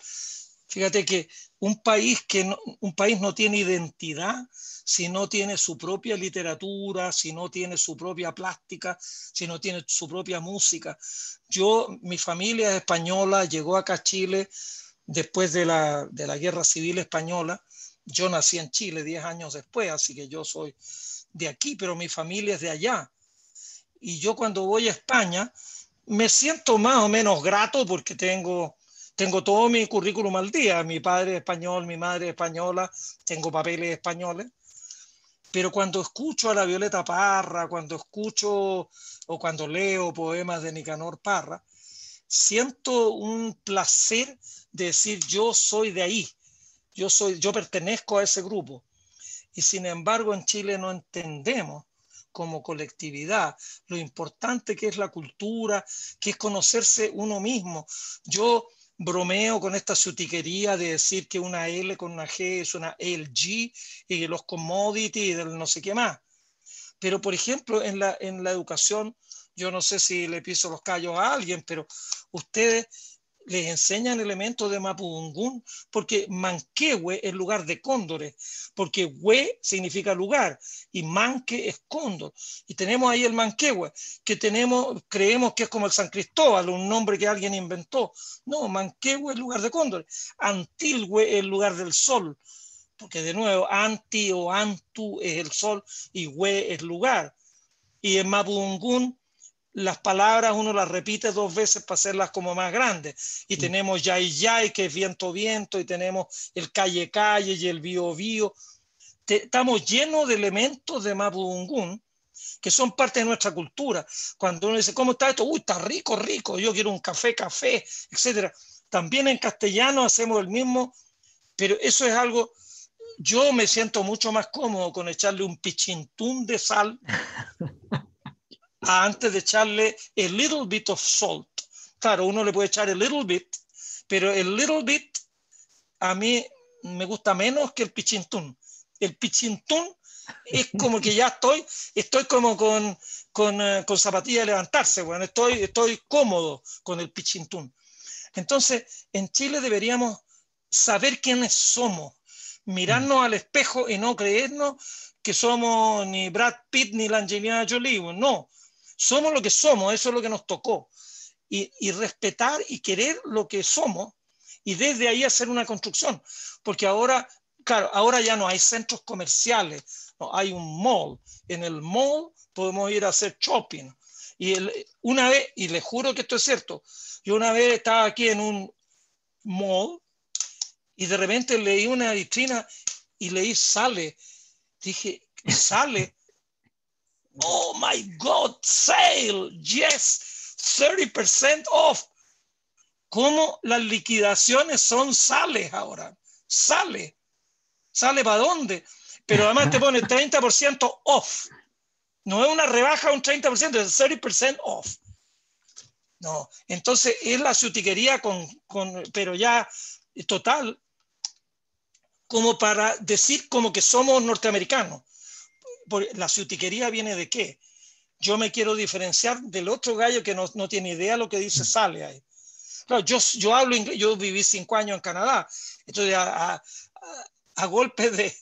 Fíjate que un país, que no, un país no tiene identidad si no tiene su propia literatura, si no tiene su propia plástica, si no tiene su propia música. Yo, mi familia es española, llegó acá a Chile después de la, de la Guerra Civil Española. Yo nací en Chile 10 años después, así que yo soy de aquí, pero mi familia es de allá. Y yo cuando voy a España, me siento más o menos grato porque tengo tengo todo mi currículum al día, mi padre es español, mi madre es española, tengo papeles españoles, pero cuando escucho a la Violeta Parra, cuando escucho o cuando leo poemas de Nicanor Parra, siento un placer de decir yo soy de ahí, yo, soy, yo pertenezco a ese grupo. Y sin embargo en Chile no entendemos como colectividad, lo importante que es la cultura, que es conocerse uno mismo. Yo bromeo con esta sutiquería de decir que una L con una G es una LG y los commodities y del no sé qué más. Pero, por ejemplo, en la, en la educación, yo no sé si le piso los callos a alguien, pero ustedes les enseñan elementos de Mapudungún, porque Manquehue es lugar de cóndores, porque Hue significa lugar y Manque es cóndor. Y tenemos ahí el Manquehue, que tenemos, creemos que es como el San Cristóbal, un nombre que alguien inventó. No, Manquehue es lugar de cóndores. Antilhue es lugar del sol, porque de nuevo, Anti o Antu es el sol y Hue es lugar. Y en Mapudungún las palabras uno las repite dos veces para hacerlas como más grandes. Y tenemos ya y ya y que es viento viento, y tenemos el calle calle y el bio bio. estamos llenos de elementos de Mapudungun que son parte de nuestra cultura. Cuando uno dice, ¿cómo está esto? Uy, está rico, rico, yo quiero un café, café, etcétera. También en castellano hacemos el mismo, pero eso es algo, yo me siento mucho más cómodo con echarle un pichintún de sal antes de echarle a little bit of salt. Claro, uno le puede echar a little bit, pero el little bit a mí me gusta menos que el pichintún. El pichintún es como que ya estoy, estoy como con, eh, zapatillas de levantarse, bueno, estoy, estoy cómodo con el pichintún. Entonces, en Chile deberíamos saber quiénes somos, mirarnos al espejo y no creernos que somos ni Brad Pitt ni la Angelina Jolie, no, somos lo que somos, eso es lo que nos tocó. Y, y respetar y querer lo que somos y desde ahí hacer una construcción. Porque ahora, claro, ahora ya no hay centros comerciales, no, hay un mall. En el mall podemos ir a hacer shopping. Y el, una vez, y les juro que esto es cierto, yo una vez estaba aquí en un mall y de repente leí una vitrina y leí sale. Dije, sale. Oh my God, sale, yes, 30% off. ¿Cómo las liquidaciones son sales ahora? Sale. ¿Sale para dónde? Pero además te pone 30% off. No es una rebaja un 30%, es 30% off. No, entonces es la sutiquería con, con, pero ya total, como para decir como que somos norteamericanos la ciutiquería viene de qué? Yo me quiero diferenciar del otro gallo que no, no tiene idea lo que dice mm. sale ahí. Claro, yo, yo hablo inglés, yo viví cinco años en Canadá, entonces a, a, a golpe de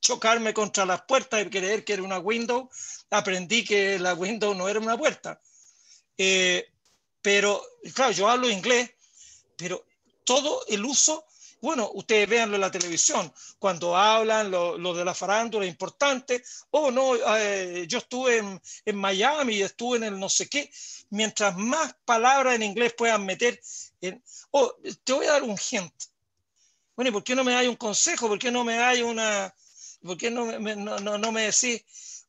chocarme contra las puertas y creer que era una window, aprendí que la window no era una puerta. Eh, pero, claro, yo hablo inglés, pero todo el uso bueno, ustedes véanlo en la televisión, cuando hablan lo, de la farándula importante, oh no, eh, yo estuve en, en Miami, estuve en el no sé qué, mientras más palabras en inglés puedan meter, en, oh, te voy a dar un hint. Bueno, ¿y por qué no me dais un consejo? ¿Por qué no me dais una, por qué no me, no, decís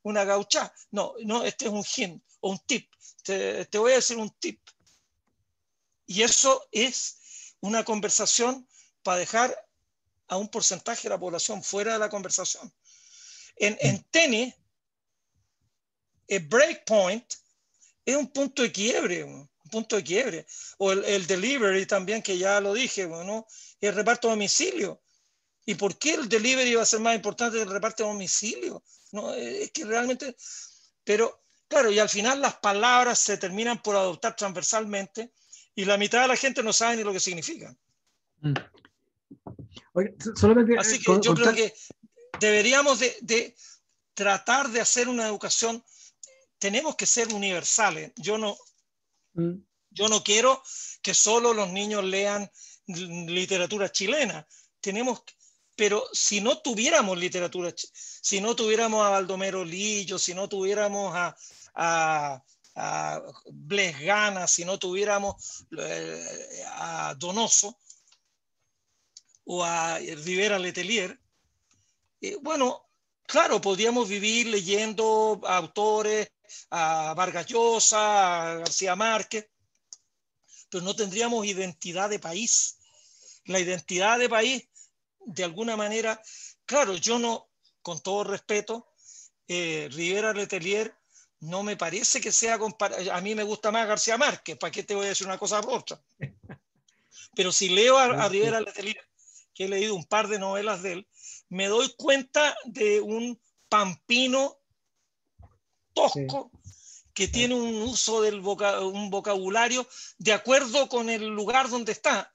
una gauchá? No, no, este es un hint o un tip. Te, te voy a decir un tip. Y eso es una conversación para dejar a un porcentaje de la población fuera de la conversación. En, mm. en tenis, el breakpoint es un punto de quiebre, un punto de quiebre. O el, delivery también, que ya lo dije, bueno, el reparto a domicilio. ¿Y por qué el delivery va a ser más importante que el reparto a domicilio? No, eh, es que realmente, pero claro, y al final las palabras se terminan por adoptar transversalmente y la mitad de la gente no sabe ni lo que significan. Mm. Eh, Así que yo creo que deberíamos de, tratar de hacer una educación, tenemos que ser universales. Yo no, mm. yo no quiero que solo los niños lean literatura chilena. Tenemos pero si no tuviéramos literatura, si no tuviéramos a Baldomero Lillo, si no tuviéramos a, a, a Blesgana, si no tuviéramos eh, a Donoso, o a Rivera Letelier, eh, bueno, claro, podríamos vivir leyendo autores, a Vargas Llosa, a García Márquez, pero no tendríamos identidad de país. La identidad de país, de alguna manera, claro, yo no, con todo respeto, eh, Rivera Letelier no me parece que sea comparable. A mí me gusta más García Márquez, ¿para qué te voy a decir una cosa por otra? Pero si leo a Rivera Letelier que he leído un par de novelas de él, me doy cuenta de un pampino tosco que tiene un uso del un vocabulario de acuerdo con el lugar donde está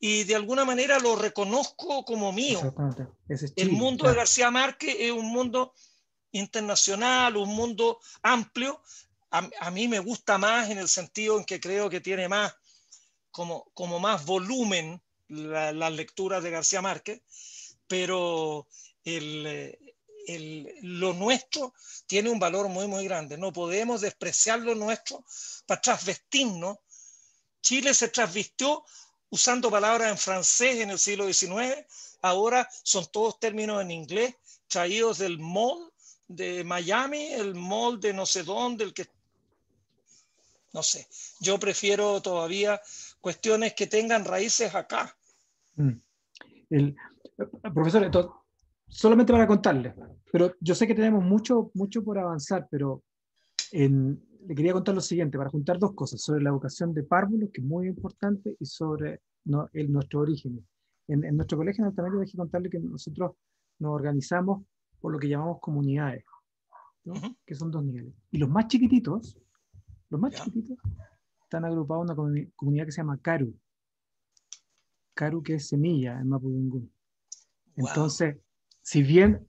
y de alguna manera lo reconozco como mío. el mundo de García Márquez es un mundo internacional, un mundo amplio. A, a, mí me gusta más en el sentido en que creo que tiene más, como, como más volumen la, las lecturas de García Márquez, pero el, eh, el, lo nuestro tiene un valor muy, muy grande. No podemos despreciar lo nuestro para trasvestirnos. Chile se trasvistió usando palabras en francés en el siglo XIX, ahora son todos términos en inglés traídos del mall de Miami, el mall de no sé dónde, el que... No sé, yo prefiero todavía cuestiones que tengan raíces acá. Mm. El, profesor, solamente para contarle pero yo sé que tenemos mucho, mucho por avanzar, pero le quería contar lo siguiente, para juntar dos cosas, sobre la educación de párvulos, que es muy importante, y sobre el, nuestro origen. En, nuestro colegio en Altamira contarle que nosotros nos organizamos por lo que llamamos comunidades, que son dos niveles. Y los más chiquititos, los más chiquititos, están agrupados en una comunidad que se llama Karu. Karu que es semilla en Mapudungun. Entonces, si bien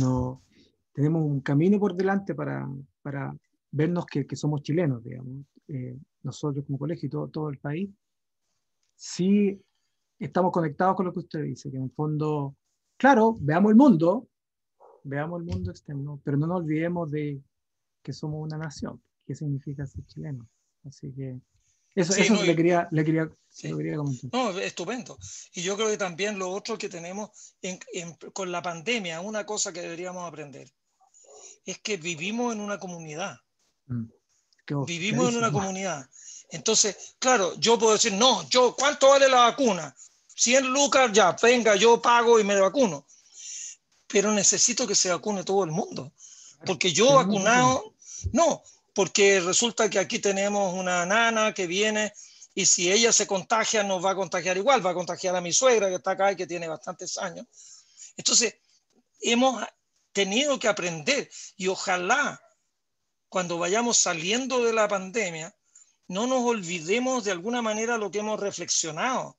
no tenemos un camino por delante para, para vernos que, somos chilenos, digamos, eh, nosotros como colegio y todo, todo el país, sí estamos conectados con lo que usted dice, que en el fondo, claro, veamos el mundo, veamos el mundo externo, pero no nos olvidemos de que somos una nación, qué significa ser chileno. Así que eso, le, quería, quería, comentar. No, estupendo. Y yo creo que también lo otro que tenemos con la pandemia, una cosa que deberíamos aprender, es que vivimos en una comunidad. Mm. Vivimos en una comunidad. Entonces, claro, yo puedo decir, no, yo, ¿cuánto vale la vacuna? 100 lucas, ya, venga, yo pago y me vacuno. Pero necesito que se vacune todo el mundo. Porque yo vacunado, no, porque resulta que aquí tenemos una nana que viene y si ella se contagia, nos va a contagiar igual, va a contagiar a mi suegra que está acá y que tiene bastantes años. Entonces, hemos tenido que aprender y ojalá cuando vayamos saliendo de la pandemia, no nos olvidemos de alguna manera lo que hemos reflexionado,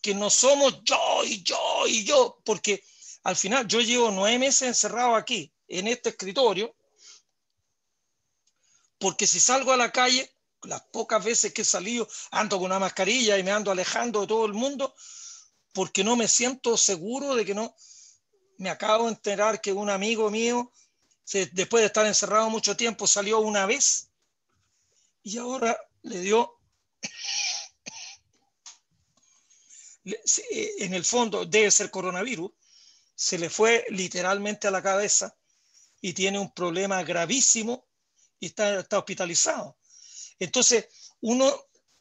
que no somos yo y yo y yo, porque al final yo llevo nueve meses encerrado aquí, en este escritorio, porque si salgo a la calle, las pocas veces que he salido, ando con una mascarilla y me ando alejando de todo el mundo, porque no me siento seguro de que no. Me acabo de enterar que un amigo mío, después de estar encerrado mucho tiempo, salió una vez y ahora le dio... Eh, en el fondo debe ser coronavirus, se le fue literalmente a la cabeza y tiene un problema gravísimo y está, está hospitalizado. Entonces, uno,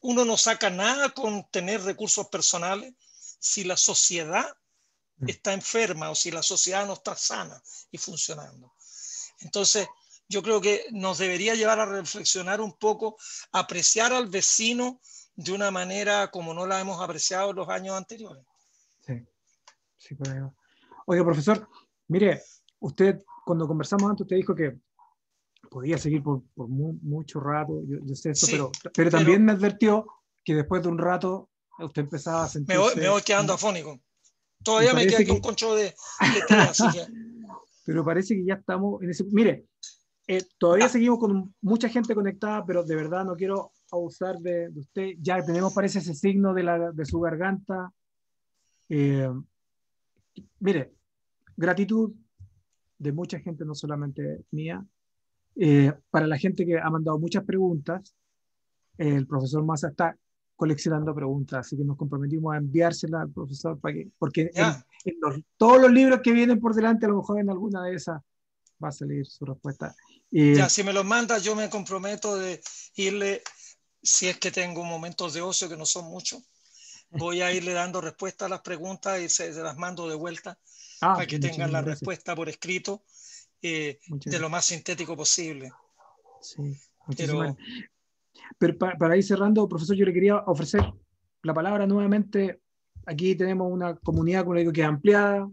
uno no saca nada con tener recursos personales si la sociedad mm. está enferma o si la sociedad no está sana y funcionando. Entonces, yo creo que nos debería llevar a reflexionar un poco, apreciar al vecino de una manera como no la hemos apreciado en los años anteriores. Sí, sí, Oiga, profesor, mire, usted cuando conversamos antes, usted dijo que podía seguir por, mucho rato, yo, sé eso, pero, pero, también me advirtió que después de un rato usted empezaba a sentir... Me voy, quedando afónico. Todavía me, queda aquí un concho de, Pero parece que ya estamos en Mire, eh, todavía ah. seguimos con mucha gente conectada, pero de verdad no quiero abusar de, usted. Ya tenemos, parece, ese signo de, la, de su garganta. Eh, mire, gratitud de mucha gente, no solamente mía. Eh, para la gente que ha mandado muchas preguntas, el profesor Maza está coleccionando preguntas, así que nos comprometimos a enviárselas al profesor, para que, porque en, todos los libros que vienen por delante, a lo mejor en alguna de esas va a salir su respuesta. Eh, si me los manda, yo me comprometo de irle, si es que tengo momentos de ocio que no son muchos, voy a irle dando respuesta a las preguntas y se, las mando de vuelta ah, para que tengan la respuesta por escrito eh, de lo más sintético posible. Sí, Pero, Pero para, ir cerrando, profesor, yo le quería ofrecer la palabra nuevamente. Aquí tenemos una comunidad, como le digo, que es ampliada.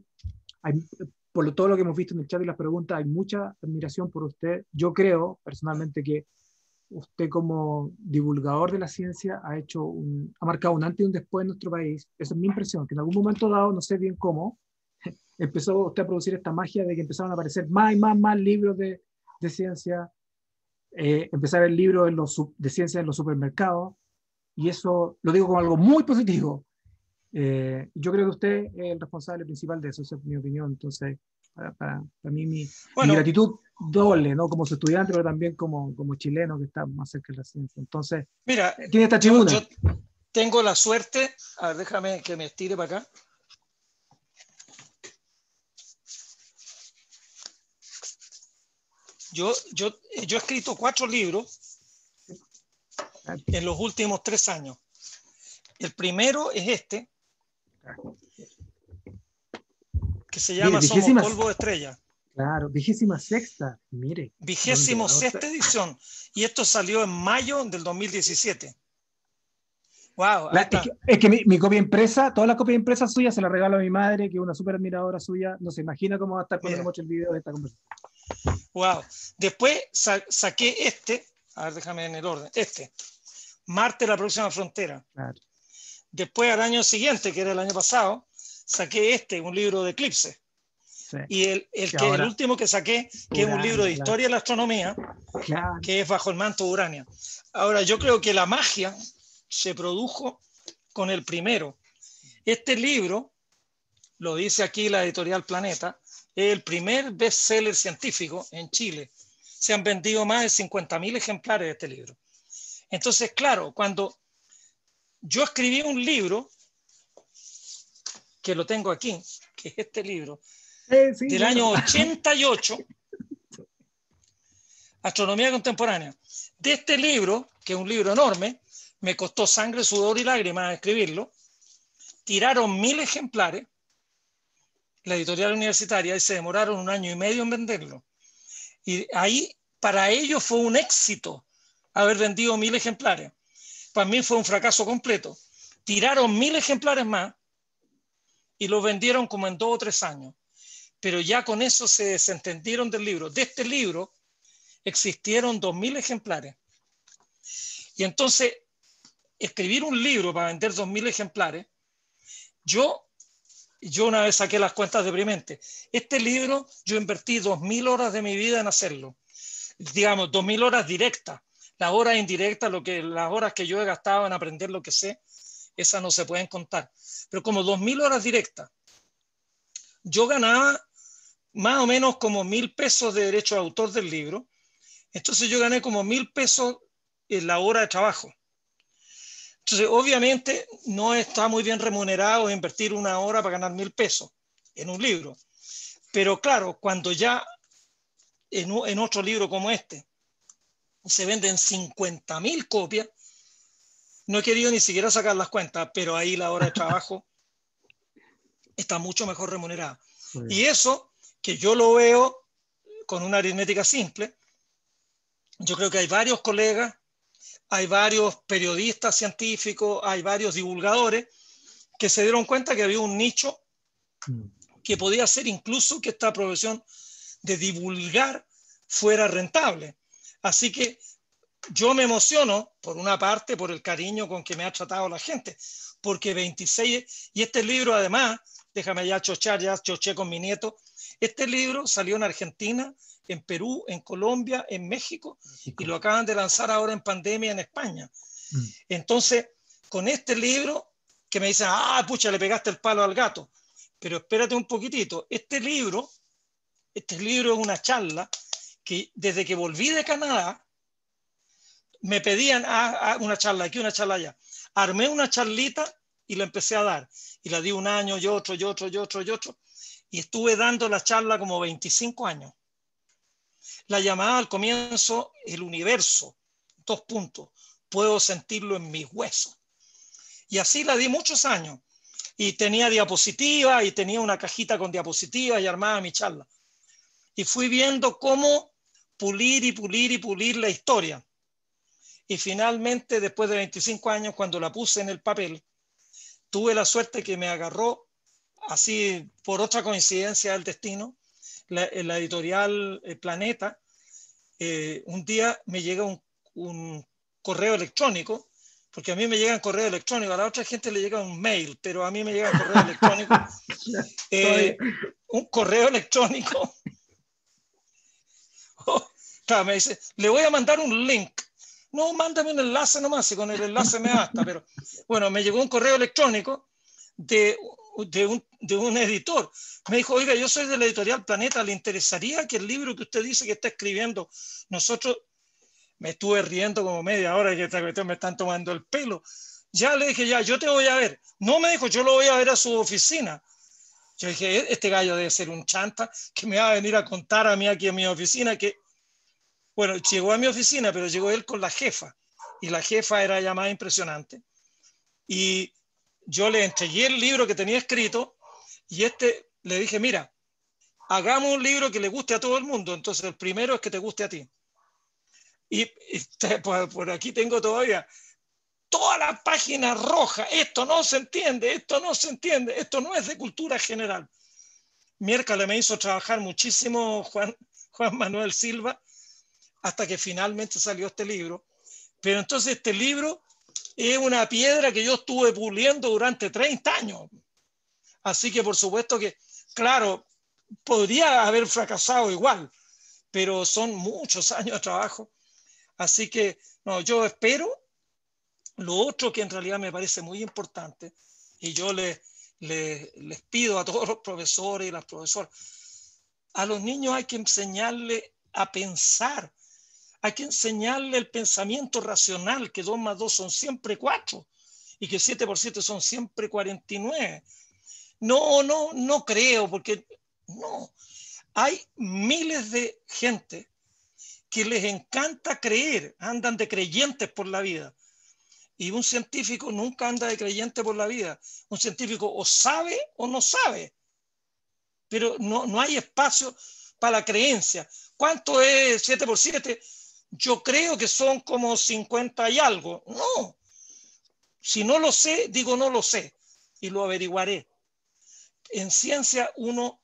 Hay, por todo lo que hemos visto en el chat y las preguntas, hay mucha admiración por usted. Yo creo personalmente que usted como divulgador de la ciencia ha hecho ha marcado un antes y un después en nuestro país. Esa es mi impresión, que en algún momento dado, no sé bien cómo, empezó usted a producir esta magia de que empezaron a aparecer más y más, más libros de, de ciencia. Eh, el libro los, de ciencia en los supermercados. Y eso lo digo como algo muy positivo. Eh, yo creo que usted es el responsable principal de eso, esa es mi opinión. Entonces, para, para, mí, mi, mi, gratitud doble, ¿no? Como estudiante, pero también como, como chileno que está más cerca de la ciencia. Entonces, mira, tiene esta tribuna. tengo la suerte, a ver, déjame que me estire para acá. Yo, yo, yo he escrito cuatro libros en los últimos tres años. El primero es este, que se llama Polvo de Estrella. Claro, vigésima sexta, mire. Vigésimo sexta edición. Y esto salió en mayo del 2017. Wow. es, que, mi, copia impresa, todas las copias impresas suyas se la regalo a mi madre, que es una súper admiradora suya. No se imagina cómo va a estar cuando hemos el video de esta conversación. Wow. Después saqué este, a ver, déjame en el orden, este, Marte la próxima frontera. Claro. Después al año siguiente, que era el año pasado, saqué este, un libro de eclipse. Sí. Y el, el, último que saqué, que es un libro de historia de la astronomía, que es Bajo el manto de Urania. Ahora, yo creo que la magia se produjo con el primero. Este libro, lo dice aquí la editorial Planeta, es el primer bestseller científico en Chile. Se han vendido más de 50.000 ejemplares de este libro. Entonces, claro, cuando yo escribí un libro, que lo tengo aquí, que es este libro, del año 88, Astronomía Contemporánea. De este libro, que es un libro enorme, me costó sangre, sudor y lágrimas escribirlo, tiraron mil ejemplares la editorial universitaria y se demoraron un año y medio en venderlo. Y ahí, para ellos fue un éxito haber vendido mil ejemplares. Para mí fue un fracaso completo. Tiraron mil ejemplares más y los vendieron como en dos o tres años. Pero ya con eso se desentendieron del libro. De este libro existieron dos mil ejemplares. Y entonces, escribir un libro para vender dos mil ejemplares, yo yo una vez saqué las cuentas deprimente, Este libro yo invertí 2.000 horas de mi vida en hacerlo. Digamos, mil horas directas. Las horas indirectas, lo que, las horas que yo he gastado en aprender lo que sé, esas no se pueden contar. Pero como mil horas directas, yo ganaba más o menos como mil pesos de derecho de autor del libro. Entonces yo gané como mil pesos en la hora de trabajo. Entonces, obviamente, no está muy bien remunerado invertir una hora para ganar mil pesos en un libro. Pero claro, cuando ya en, otro libro como este se venden 50 mil copias, no he querido ni siquiera sacar las cuentas, pero ahí la hora de trabajo está mucho mejor remunerada. Y eso, que yo lo veo con una aritmética simple, yo creo que hay varios colegas hay varios periodistas científicos, hay varios divulgadores que se dieron cuenta que había un nicho mm. que podía ser incluso que esta profesión de divulgar fuera rentable. Así que yo me emociono, por una parte, por el cariño con que me ha tratado la gente, porque 26, y este libro además, déjame ya chochar, ya choché con mi nieto, este libro salió en Argentina, en Perú, en Colombia, en México, y lo acaban de lanzar ahora en pandemia en España. Mm. Entonces, con este libro, que me dicen, ah, pucha, le pegaste el palo al gato, pero espérate un poquitito, este libro, este libro es una charla que desde que volví de Canadá, me pedían ah, ah, una charla aquí, una charla allá. Armé una charlita y la empecé a dar. Y la di un año y otro y otro y otro y otro y estuve dando la charla como 25 años. La llamada al comienzo, el universo, dos puntos, puedo sentirlo en mis huesos. Y así la di muchos años. Y tenía diapositivas y tenía una cajita con diapositivas y armaba mi charla. Y fui viendo cómo pulir y pulir y pulir la historia. Y finalmente, después de 25 años, cuando la puse en el papel, tuve la suerte que me agarró así por otra coincidencia del destino, la, la editorial eh, Planeta, eh, un día me llega un, correo electrónico, porque a mí me llega llegan correo electrónico, a la otra gente le llega un mail, pero a mí me llega eh, un correo electrónico, un correo electrónico. me dice, le voy a mandar un link. No, mándame un enlace nomás, y con el enlace me basta, pero bueno, me llegó un correo electrónico de de un, de un editor. Me dijo, oiga, yo soy de la editorial Planeta, ¿le interesaría que el libro que usted dice que está escribiendo, nosotros me estuve riendo como media hora que esta cuestión me están tomando el pelo. Ya le dije, ya, yo te voy a ver. No me dijo, yo lo voy a ver a su oficina. Yo dije, e, este gallo debe ser un chanta que me va a venir a contar a mí aquí en mi oficina que, bueno, llegó a mi oficina, pero llegó él con la jefa. Y la jefa era ya más impresionante. Y yo le entregué el libro que tenía escrito y este le dije, mira, hagamos un libro que le guste a todo el mundo. Entonces, el primero es que te guste a ti. Y, por, aquí tengo todavía toda la página roja. Esto no se entiende, esto no se entiende, esto no es de cultura general. Miércoles me hizo trabajar muchísimo Juan, Juan Manuel Silva hasta que finalmente salió este libro. Pero entonces este libro es una piedra que yo estuve puliendo durante 30 años. Así que por supuesto que, claro, podría haber fracasado igual, pero son muchos años de trabajo. Así que, no, yo espero. Lo otro que en realidad me parece muy importante, y yo les, pido a todos los profesores y las profesoras, a los niños hay que enseñarles a pensar, hay que enseñarle el pensamiento racional, que 2 más 2 son siempre 4 y que 7 por 7 son siempre 49. No, no, no creo, porque no. Hay miles de gente que les encanta creer, andan de creyentes por la vida. Y un científico nunca anda de creyente por la vida. Un científico o sabe o no sabe. Pero no, no hay espacio para la creencia. ¿Cuánto es 7 por 7? yo creo que son como 50 y algo. No. Si no lo sé, digo no lo sé y lo averiguaré. En ciencia uno,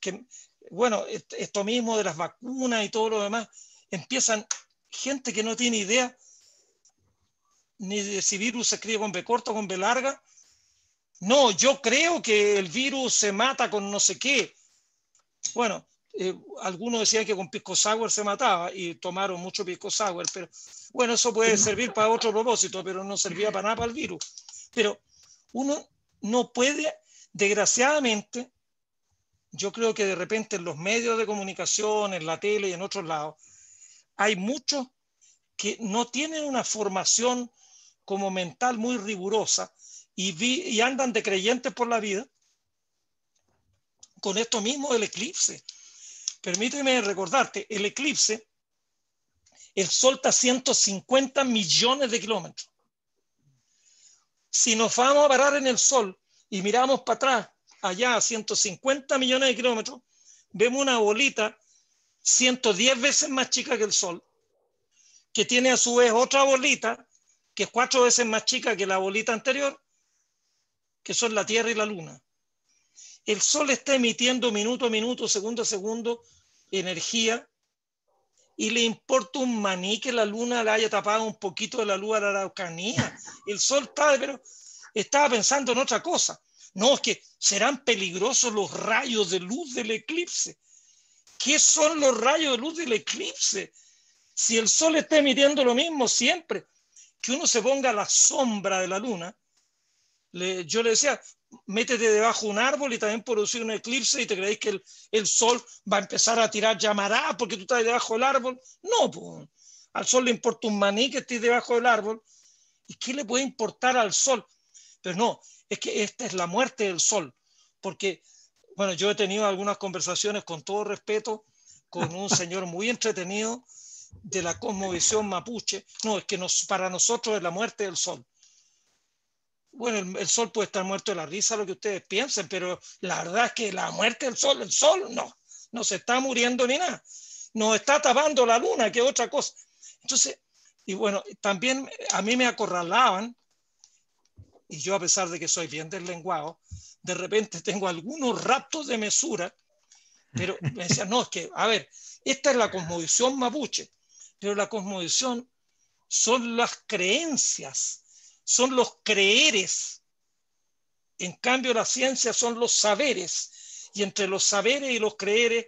que, bueno, esto mismo de las vacunas y todo lo demás, empiezan gente que no tiene idea ni de si virus se escribe con B corta o con B larga. No, yo creo que el virus se mata con no sé qué. Bueno, eh, algunos decían que con pisco sour se mataba y tomaron mucho pisco sour, pero bueno, eso puede servir para otro propósito, pero no servía para nada para el virus. Pero uno no puede, desgraciadamente, yo creo que de repente en los medios de comunicación, en la tele y en otros lados, hay muchos que no tienen una formación como mental muy rigurosa y, y andan de creyentes por la vida con esto mismo del eclipse permíteme recordarte, el eclipse, el Sol está a 150 millones de kilómetros. Si nos vamos a parar en el Sol y miramos para atrás, allá a 150 millones de kilómetros, vemos una bolita 110 veces más chica que el Sol, que tiene a su vez otra bolita que es cuatro veces más chica que la bolita anterior, que son la Tierra y la Luna. El Sol está emitiendo minuto a minuto, segundo a segundo, energía y le importa un maní que la luna le haya tapado un poquito de la luz a la Araucanía. El sol está, pero estaba pensando en otra cosa. No, es que serán peligrosos los rayos de luz del eclipse. ¿Qué son los rayos de luz del eclipse? Si el sol está emitiendo lo mismo siempre, que uno se ponga a la sombra de la luna, yo le decía, métete debajo de un árbol y también producir un eclipse y te creéis que el, sol va a empezar a tirar llamará porque tú estás debajo del árbol. No, pues, al sol le importa un maní que estés debajo del árbol. ¿Y qué le puede importar al sol? Pero no, es que esta es la muerte del sol, porque, bueno, yo he tenido algunas conversaciones con todo respeto con un señor muy entretenido de la cosmovisión mapuche. No, es que nos, para nosotros es la muerte del sol bueno, el, sol puede estar muerto de la risa, lo que ustedes piensen, pero la verdad es que la muerte del sol, el sol no, no se está muriendo ni nada, nos está tapando la luna, que otra cosa. Entonces, y bueno, también a mí me acorralaban, y yo a pesar de que soy bien del lenguado, de repente tengo algunos raptos de mesura, pero me decían, no, es que, a ver, esta es la cosmovisión mapuche, pero la cosmovisión son las creencias son los creeres. En cambio, la ciencia son los saberes. Y entre los saberes y los creeres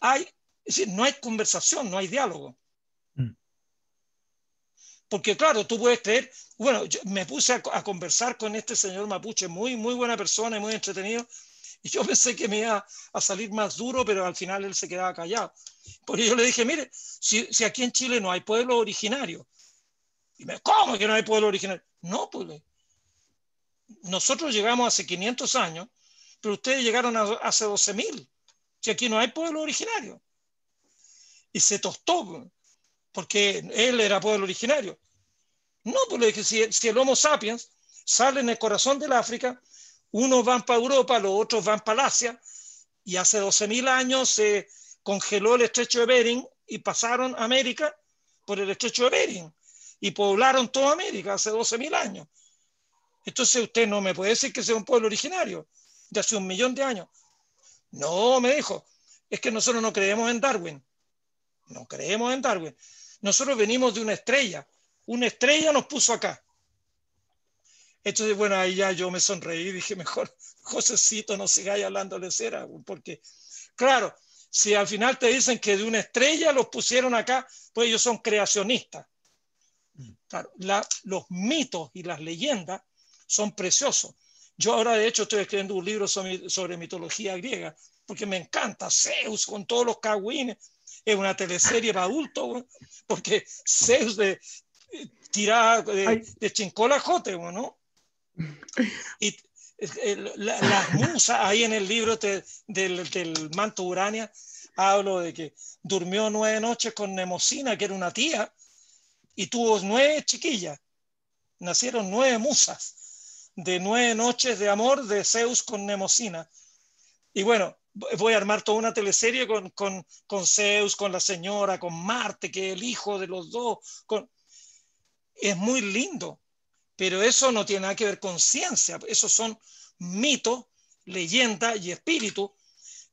hay, es no hay conversación, no hay diálogo. Mm. Porque claro, tú puedes creer, bueno, me puse a, conversar con este señor mapuche, muy, muy buena persona y muy entretenido, y yo pensé que me iba a salir más duro, pero al final él se quedaba callado. Por yo le dije, mire, si, si aquí en Chile no hay pueblo originario, y me, ¿cómo que no hay pueblo original? No, pues. Nosotros llegamos hace 500 años, pero ustedes llegaron hace 12.000. Si aquí no hay pueblo originario. Y se tostó, pues, porque él era pueblo originario. No, pues si, el Homo sapiens sale en el corazón del África, unos van para Europa, los otros van para Asia, y hace 12.000 años se congeló el estrecho de Bering y pasaron a América por el estrecho de Bering y poblaron toda América hace 12.000 años. Entonces usted no me puede decir que sea un pueblo originario de hace un millón de años. No, me dijo, es que nosotros no creemos en Darwin. No creemos en Darwin. Nosotros venimos de una estrella. Una estrella nos puso acá. Entonces, bueno, ahí ya yo me sonreí y dije, mejor, Josecito, no sigáis hablando de cera, porque, claro, si al final te dicen que de una estrella los pusieron acá, pues ellos son creacionistas los mitos y las leyendas son preciosos. Yo ahora, de hecho, estoy escribiendo un libro sobre, mitología griega, porque me encanta Zeus con todos los cagüines. Es una teleserie para adultos, porque Zeus de, tirada de, chincola jote, Y eh, eh, las musas, ahí en el libro del, del, manto Urania, hablo de que durmió nueve noches con Nemosina, que era una tía, y tuvo nueve chiquillas. Nacieron nueve musas de nueve noches de amor de Zeus con Nemosina. Y bueno, voy a armar toda una teleserie con, con, con Zeus, con la señora, con Marte, que es el hijo de los dos. Es muy lindo, pero eso no tiene nada que ver con ciencia. Esos son mitos, leyendas y espíritu.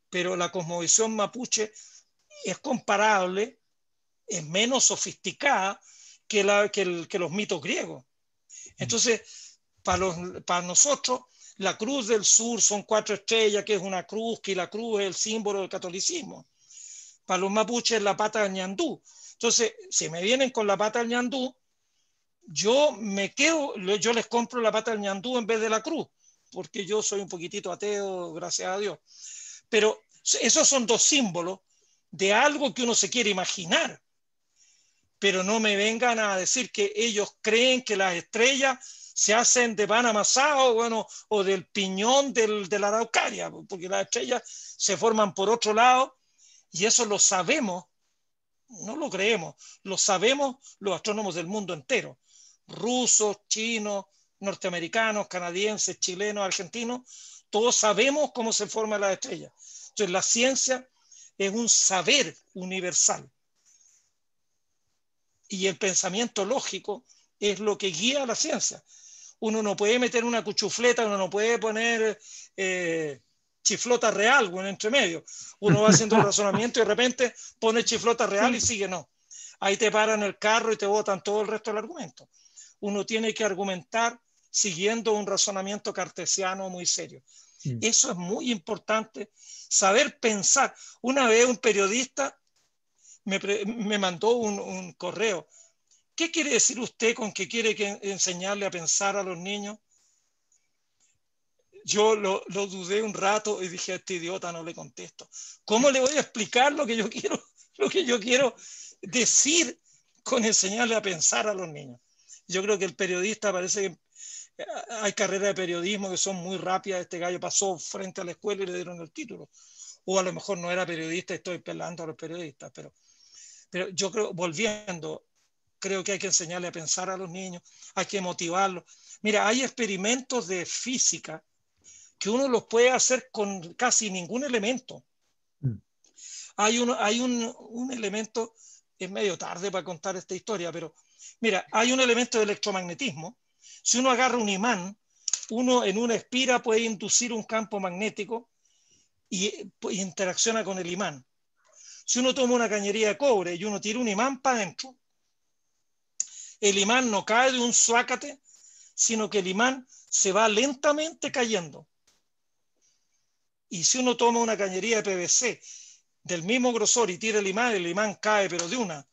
Pero la cosmovisión mapuche es comparable, es menos sofisticada, que, los mitos griegos. Mm. Entonces, para, nosotros, la cruz del sur son cuatro estrellas, que es una cruz, que la cruz es el símbolo del catolicismo. Para los mapuches, la pata del ñandú. Entonces, si me vienen con la pata del ñandú, yo me quedo, yo les compro la pata del ñandú en vez de la cruz, porque yo soy un poquitito ateo, gracias a Dios. Pero esos son dos símbolos de algo que uno se quiere imaginar pero no me vengan a decir que ellos creen que las estrellas se hacen de pan amasado bueno, o del piñón de la araucaria, porque las estrellas se forman por otro lado y eso lo sabemos, no lo creemos, lo sabemos los astrónomos del mundo entero, rusos, chinos, norteamericanos, canadienses, chilenos, argentinos, todos sabemos cómo se forman las estrellas. Entonces la ciencia es un saber universal y el pensamiento lógico es lo que guía la ciencia. Uno no puede meter una cuchufleta, uno no puede poner eh, chiflota real bueno, entre medio. Uno va haciendo un razonamiento y de repente pone chiflota real y sigue no. Ahí te paran el carro y te botan todo el resto del argumento. Uno tiene que argumentar siguiendo un razonamiento cartesiano muy serio. Mm. Eso es muy importante, saber pensar. Una vez un periodista me, mandó un, correo. ¿Qué quiere decir usted con que quiere que enseñarle a pensar a los niños? Yo lo, lo dudé un rato y dije, a este idiota no le contesto. ¿Cómo le voy a explicar lo que yo quiero, lo que yo quiero decir con enseñarle a pensar a los niños? Yo creo que el periodista parece que eh, hay carreras de periodismo que son muy rápidas. Este gallo pasó frente a la escuela y le dieron el título. O a lo mejor no era periodista, estoy pelando a los periodistas, pero pero yo creo, volviendo, creo que hay que enseñarle a pensar a los niños, hay que motivarlos. Mira, hay experimentos de física que uno los puede hacer con casi ningún elemento. Mm. Hay, un, hay un, un elemento, es medio tarde para contar esta historia, pero mira, hay un elemento de electromagnetismo. Si uno agarra un imán, uno en una espira puede inducir un campo magnético y pues, interacciona con el imán. Si uno toma una cañería de cobre y uno tira un imán para adentro, el imán no cae de un suácate, sino que el imán se va lentamente cayendo. Y si uno toma una cañería de PVC del mismo grosor y tira el imán, el imán cae, pero de una.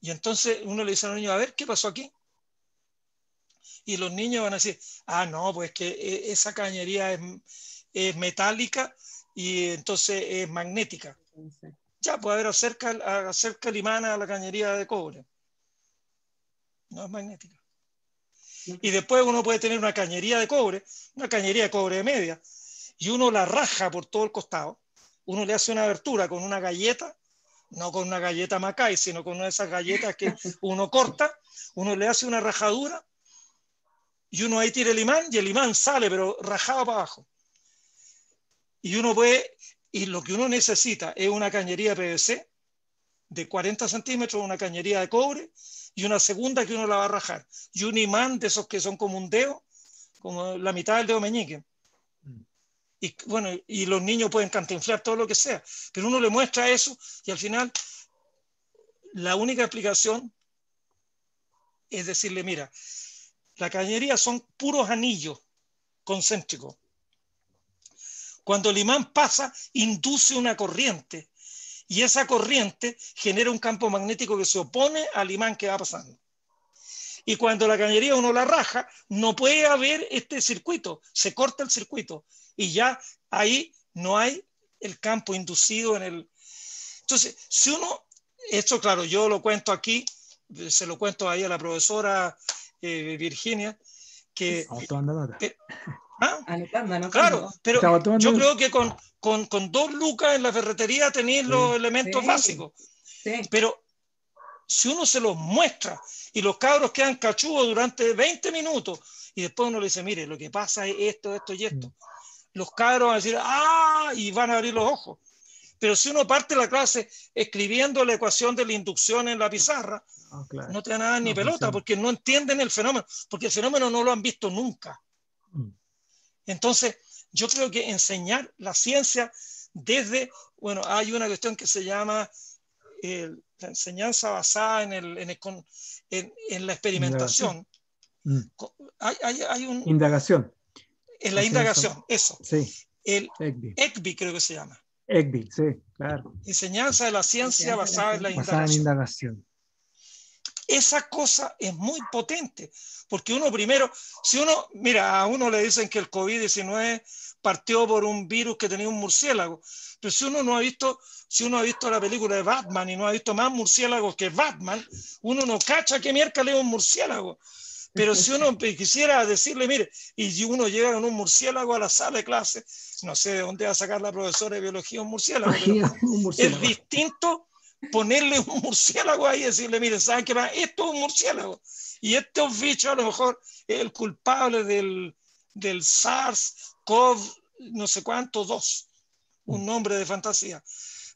Y entonces uno le dice a los niños, a ver, ¿qué pasó aquí? Y los niños van a decir, ah, no, pues que eh, esa cañería es, es metálica y entonces es magnética. Ya, puede haber acerca, acerca el imán a la cañería de cobre. No es magnética. Y después uno puede tener una cañería de cobre, una cañería de cobre de media, y uno la raja por todo el costado. Uno le hace una abertura con una galleta, no con una galleta Macay, sino con una de esas galletas que uno corta, uno le hace una rajadura y uno ahí tira el imán y el imán sale, pero rajado para abajo. Y uno y lo que uno necesita es una cañería PVC de 40 centímetros, una cañería de cobre y una segunda que uno la va a rajar. Y un imán de esos que son como un dedo, como la mitad del dedo meñique. Mm. Y bueno, y los niños pueden cantinflar todo lo que sea, pero uno le muestra eso y al final la única explicación es decirle, mira, la cañería son puros anillos concéntricos. Cuando el imán pasa, induce una corriente y esa corriente genera un campo magnético que se opone al imán que va pasando. Y cuando la cañería uno la raja, no puede haber este circuito, se corta el circuito y ya ahí no hay el campo inducido en el... Entonces, si uno, esto claro, yo lo cuento aquí, se lo cuento ahí a la profesora eh, Virginia, que... ¿Ah? claro, pero yo creo que con, dos lucas en la ferretería tenéis los elementos básicos. Pero si uno se los muestra y los cabros quedan cachudos durante 20 minutos y después uno le dice, mire, lo que pasa es esto, esto y esto, mm. los cabros van a decir, ah, y van a abrir los ojos. Pero si uno parte la clase escribiendo la ecuación de la inducción en la pizarra, ah, no te dan nada ni pues pelota porque no entienden el fenómeno, porque el fenómeno no lo han visto nunca. Entonces, yo creo que enseñar la ciencia desde, bueno, hay una cuestión que se llama la enseñanza basada en, el, en, la experimentación. Mm. Hay, un... Indagación. En la, indagación, eso. El ECBI. creo que se llama. ECBI, sí, claro. Enseñanza de la ciencia basada en la indagación. Esa cosa es muy potente, porque uno primero, si uno, mira, a uno le dicen que el COVID-19 partió por un virus que tenía un murciélago, pero si uno no ha visto, si uno ha visto la película de Batman y no ha visto más murciélagos que Batman, uno no cacha que mierda es un murciélago. Pero si uno quisiera decirle, mire, y uno llega con un murciélago a la sala de clase, no sé de dónde va a sacar la profesora de biología un un murciélago. es distinto ponerle un murciélago ahí y decirle, mire, ¿saben qué más? Esto es un murciélago. Y este bicho a lo mejor es el culpable del, del SARS-CoV no sé cuánto, dos, un nombre de fantasía.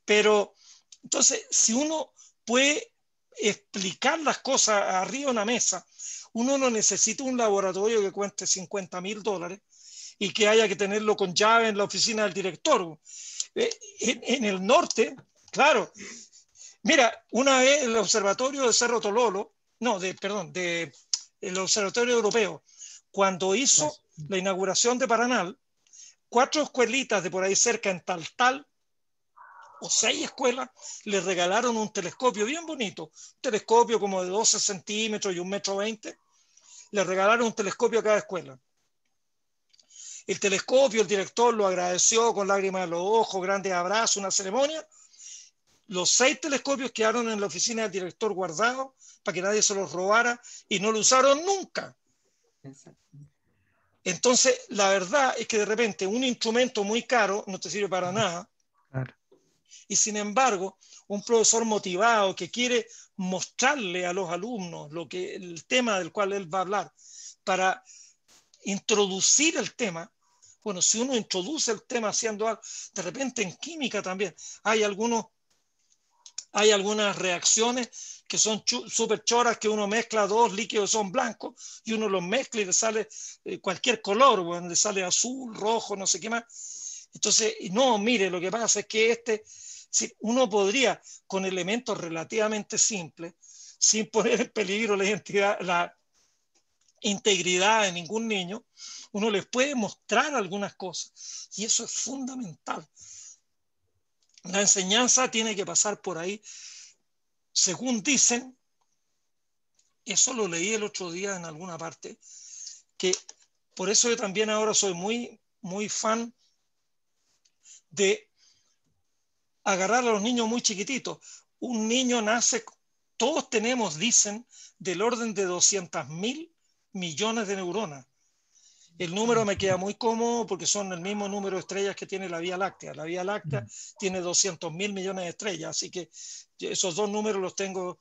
Pero entonces, si uno puede explicar las cosas arriba de una mesa, uno no necesita un laboratorio que cueste 50 mil dólares y que haya que tenerlo con llave en la oficina del director. Eh, en el norte, claro, Mira, una vez el observatorio de Cerro Tololo, no, de, perdón, de el observatorio europeo, cuando hizo la inauguración de Paranal, cuatro escuelitas de por ahí cerca en Taltal, o seis escuelas, le regalaron un telescopio bien bonito, un telescopio como de 12 centímetros y un metro 20, le regalaron un telescopio a cada escuela. El telescopio, el director lo agradeció con lágrimas en los ojos, grandes abrazos, una ceremonia, los seis telescopios quedaron en la oficina del director guardados para que nadie se los robara y no lo usaron nunca. Entonces, la verdad es que de repente un instrumento muy caro no te sirve para nada. Y sin embargo, un profesor motivado que quiere mostrarle a los alumnos lo que, el tema del cual él va a hablar para introducir el tema, bueno, si uno introduce el tema haciendo algo, de repente en química también hay algunos hay algunas reacciones que son súper choras, que uno mezcla dos líquidos son blancos y uno los mezcla y le sale eh, cualquier color, le sale azul, rojo, no sé qué más. Entonces, no, mire, lo que pasa es que este, si uno podría, con elementos relativamente simples, sin poner en peligro la identidad, la integridad de ningún niño, uno les puede mostrar algunas cosas. Y eso es fundamental. La enseñanza tiene que pasar por ahí. Según dicen, eso lo leí el otro día en alguna parte, que por eso yo también ahora soy muy, muy fan de agarrar a los niños muy chiquititos. Un niño nace, todos tenemos, dicen, del orden de 200 mil millones de neuronas. El número me queda muy cómodo porque son el mismo número de estrellas que tiene la Vía Láctea. La Vía Láctea mm. tiene 200 mil millones de estrellas, así que esos dos números los tengo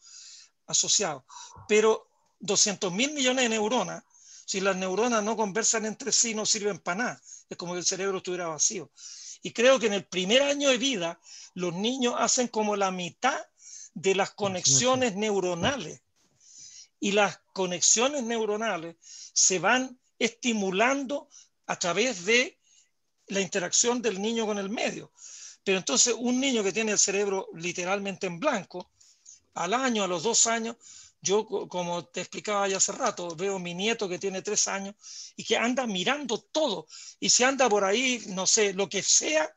asociados. Pero 200 mil millones de neuronas, si las neuronas no conversan entre sí, no sirven para nada. Es como que el cerebro estuviera vacío. Y creo que en el primer año de vida los niños hacen como la mitad de las conexiones neuronales. Y las conexiones neuronales se van estimulando a través de la interacción del niño con el medio. Pero entonces un niño que tiene el cerebro literalmente en blanco, al año, a los dos años, yo como te explicaba ya hace rato, veo mi nieto que tiene tres años y que anda mirando todo y se anda por ahí, no sé, lo que sea,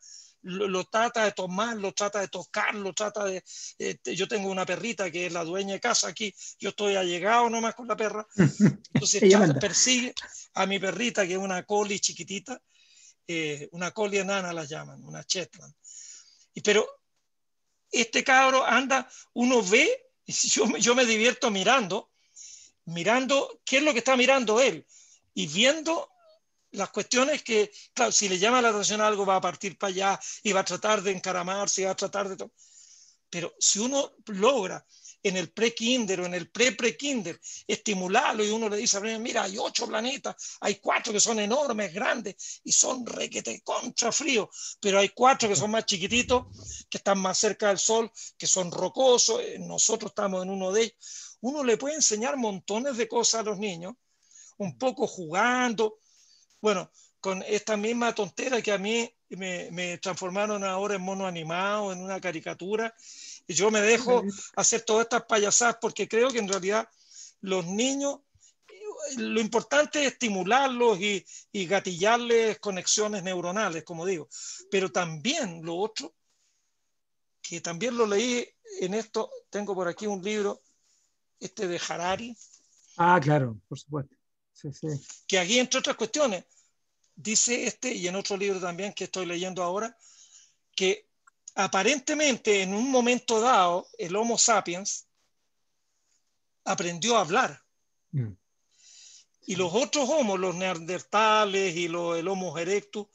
lo, trata de tomar, lo trata de tocar, lo trata de... Este, yo tengo una perrita que es la dueña de casa aquí, yo estoy allegado nomás con la perra, entonces persigue a mi perrita que es una coli chiquitita, eh, una coli enana la llaman, una Shetland. Y, pero este cabro anda, uno ve, yo, yo me divierto mirando, mirando qué es lo que está mirando él y viendo las cuestiones que, claro, si le llama la atención algo va a partir para allá y va a tratar de encaramarse, va a tratar de... todo Pero si uno logra en el pre-kinder o en el pre-pre-kinder, estimularlo y uno le dice, mira, hay ocho planetas, hay cuatro que son enormes, grandes y son requete contra frío, pero hay cuatro que son más chiquititos, que están más cerca del sol, que son rocosos, eh, nosotros estamos en uno de ellos. Uno le puede enseñar montones de cosas a los niños, un poco jugando, bueno, con esta misma tontera que a mí me, transformaron ahora en mono animado, en una caricatura, yo me dejo hacer todas estas payasadas porque creo que en realidad los niños, lo importante es estimularlos y, y gatillarles conexiones neuronales, como digo, pero también lo otro, que también lo leí en esto, tengo por aquí un libro, este de Harari. Ah, claro, por supuesto. Que aquí, entre otras cuestiones, dice este y en otro libro también que estoy leyendo ahora, que aparentemente en un momento dado el Homo sapiens aprendió a hablar. Mm. Y los otros homos, los neandertales y el Homo erectus,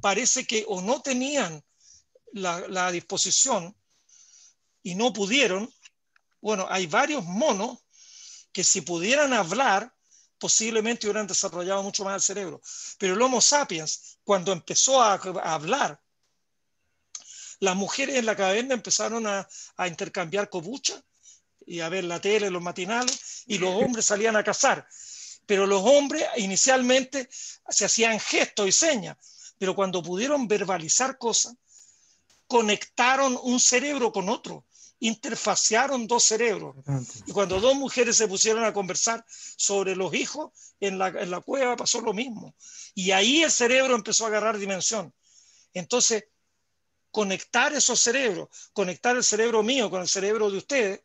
parece que o no tenían la, la disposición y no pudieron. Bueno, hay varios monos que si pudieran hablar, posiblemente hubieran desarrollado mucho más el cerebro. Pero el Homo sapiens, cuando empezó a, hablar, las mujeres en la caverna empezaron a, a, intercambiar cobucha y a ver la tele, los matinales, y los hombres salían a cazar. Pero los hombres inicialmente se hacían gestos y señas, pero cuando pudieron verbalizar cosas, conectaron un cerebro con otro interfaciaron dos cerebros. Y cuando dos mujeres se pusieron a conversar sobre los hijos, en la, cueva pasó lo mismo. Y ahí el cerebro empezó a agarrar dimensión. Entonces, conectar esos cerebros, conectar el cerebro mío con el cerebro de ustedes,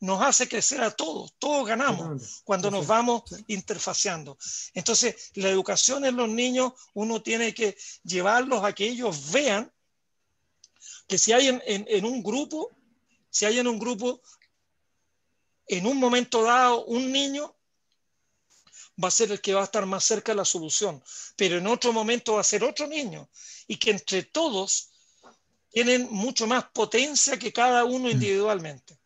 nos hace crecer a todos, todos ganamos cuando nos vamos interfaciando. Entonces, la educación en los niños, uno tiene que llevarlos a que ellos vean que si hay en un grupo si hay en un grupo, en un momento dado, un niño va a ser el que va a estar más cerca de la solución, pero en otro momento va a ser otro niño y que entre todos tienen mucho más potencia que cada uno mm. individualmente.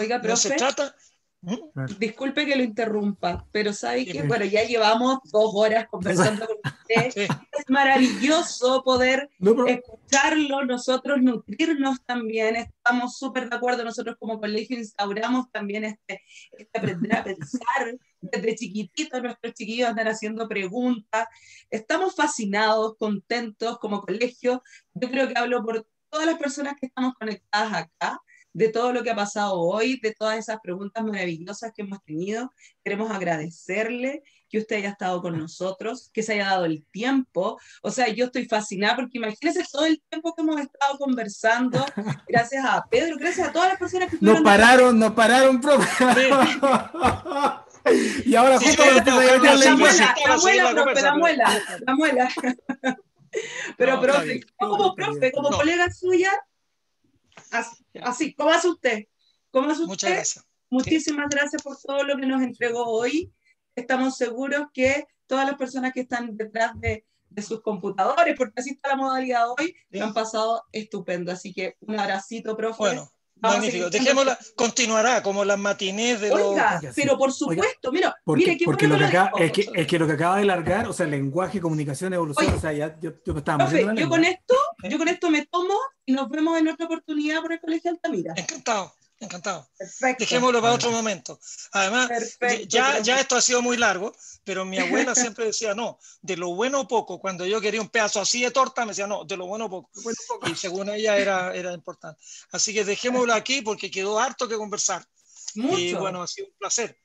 Oiga, profe, se trata... ¿Mm? Disculpe que lo interrumpa, pero sabe que, bueno, ya llevamos dos horas conversando con Ah, es maravilloso poder escucharlo, nosotros nutrirnos también. Estamos súper de acuerdo, nosotros como colegio instauramos también este, este, aprender a pensar. Desde chiquititos nuestros chiquillos andan haciendo preguntas. Estamos fascinados, contentos como colegio. Yo creo que hablo por todas las personas que estamos conectadas acá de todo lo que ha pasado hoy, de todas esas preguntas maravillosas que hemos tenido. Queremos agradecerle que usted haya estado con nosotros, que se haya dado el tiempo. O sea, yo estoy fascinada porque imagínese todo el tiempo que hemos estado conversando, gracias a Pedro, gracias a todas las personas que nos pararon, Nos pararon, profe. y ahora justo la, la, la, muela, la muela, la muela, Pero, profe, como profe, como colega suya, así, ¿cómo hace usted? ¿Cómo hace Muchas gracias. Muchísimas gracias por todo lo que nos entregó hoy estamos seguros que todas las personas que están detrás de, sus computadores, porque así está la modalidad hoy, han pasado estupendo. Así que un abracito, profe. magnífico, continuará como las matinés de los... pero por supuesto, mira, porque, qué lo que acaba, es, que, es que lo que acaba de largar, o sea, lenguaje, comunicación, evolución, o sea, ya yo, yo estaba yo con esto, yo con esto me tomo y nos vemos en otra oportunidad por el Colegio Altamira. Encantado. Encantado. Perfecto. Dejémoslo para otro momento. Además, ya, ya esto ha sido muy largo, pero mi abuela siempre decía, no, de lo bueno poco. Cuando yo quería un pedazo así de torta, me decía, no, de lo bueno poco. poco. Y según ella era, era importante. Así que dejémoslo aquí porque quedó harto que conversar. Mucho. Y bueno, ha sido un placer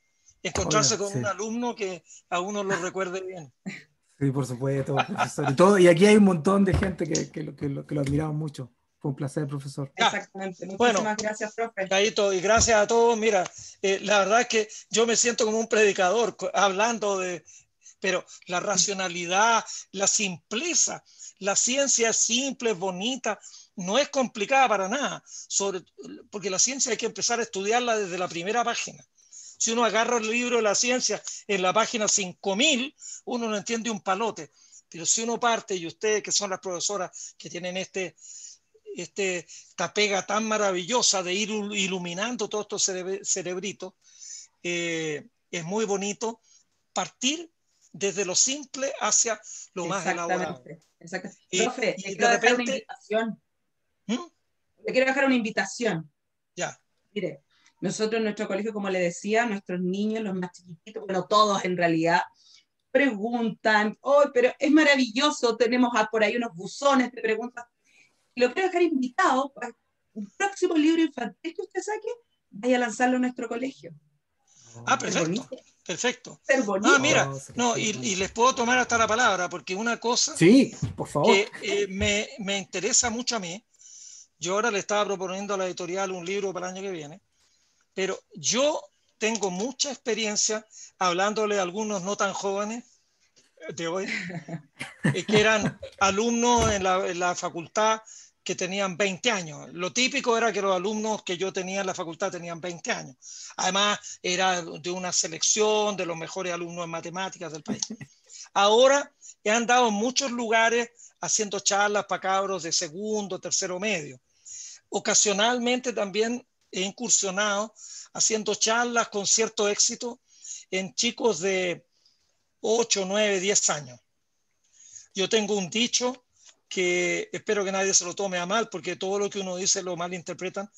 encontrarse con un alumno que a uno lo recuerde bien. Sí, por supuesto, Y, todo, y aquí hay un montón de gente que, que, que lo, admiraba mucho un placer, profesor. Exactamente. Muchísimas gracias, profe. y gracias a todos. Mira, eh, la verdad es que yo me siento como un predicador hablando de, pero la racionalidad, la simpleza, la ciencia es simple, bonita, no es complicada para nada, sobre, porque la ciencia hay que empezar a estudiarla desde la primera página. Si uno agarra el libro de la ciencia en la página 5000, uno no entiende un palote. Pero si uno parte, y ustedes que son las profesoras que tienen este, este, esta pega tan maravillosa de ir iluminando todos estos cerebritos, eh, es muy bonito partir desde lo simple hacia lo más elaborado. Exactamente. Profe, quiero dejar una invitación. ¿Mm? Le quiero dejar una invitación. Ya. Mire, nosotros en nuestro colegio, como le decía, nuestros niños, los más chiquititos, bueno, todos en realidad, preguntan, hoy, pero es maravilloso, tenemos por ahí unos buzones de preguntas lo quiero dejar invitado para un próximo libro infantil que usted saque, vaya a lanzarlo a nuestro colegio. Ah, ah perfecto. Perfecto. Ah, mira, oh, no, y, les puedo tomar hasta la palabra, porque una cosa sí, por favor. que eh, me, me, interesa mucho a mí, yo ahora le estaba proponiendo a la editorial un libro para el año que viene, pero yo tengo mucha experiencia hablándole a algunos no tan jóvenes de hoy, eh, que eran alumnos en la, en la facultad que tenían 20 años. Lo típico era que los alumnos que yo tenía en la facultad tenían 20 años. Además, era de una selección de los mejores alumnos en matemáticas del país. Ahora he andado en muchos lugares haciendo charlas para cabros de segundo, tercero medio. Ocasionalmente también he incursionado haciendo charlas con cierto éxito en chicos de 8, 9, 10 años. Yo tengo un dicho que espero que nadie se lo tome a mal, porque todo lo que uno dice lo malinterpretan,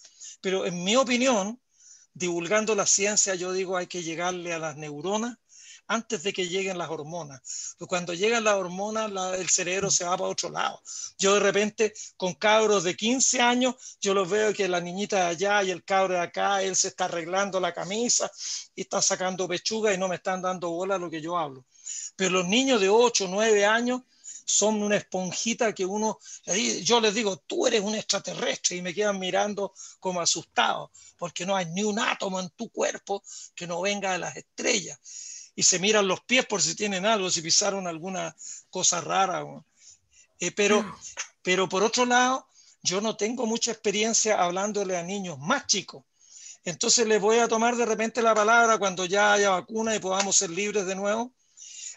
pero en mi opinión, divulgando la ciencia, yo digo hay que llegarle a las neuronas antes de que lleguen las hormonas. Pues cuando llegan las hormonas, el cerebro se va para otro lado. Yo de repente, con cabros de 15 años, yo los veo que la niñita de allá y el cabro de acá, él se está arreglando la camisa y está sacando pechuga y no me están dando bola a lo que yo hablo. Pero los niños de 8, 9 años son una esponjita que uno, yo les digo, tú eres un extraterrestre y me quedan mirando como asustados porque no hay ni un átomo en tu cuerpo que no venga de las estrellas. Y se miran los pies por si tienen algo, si pisaron alguna cosa rara. Eh, pero, mm. pero por otro lado, yo no tengo mucha experiencia hablándole a niños más chicos. Entonces les voy a tomar de repente la palabra cuando ya haya vacuna y podamos ser libres de nuevo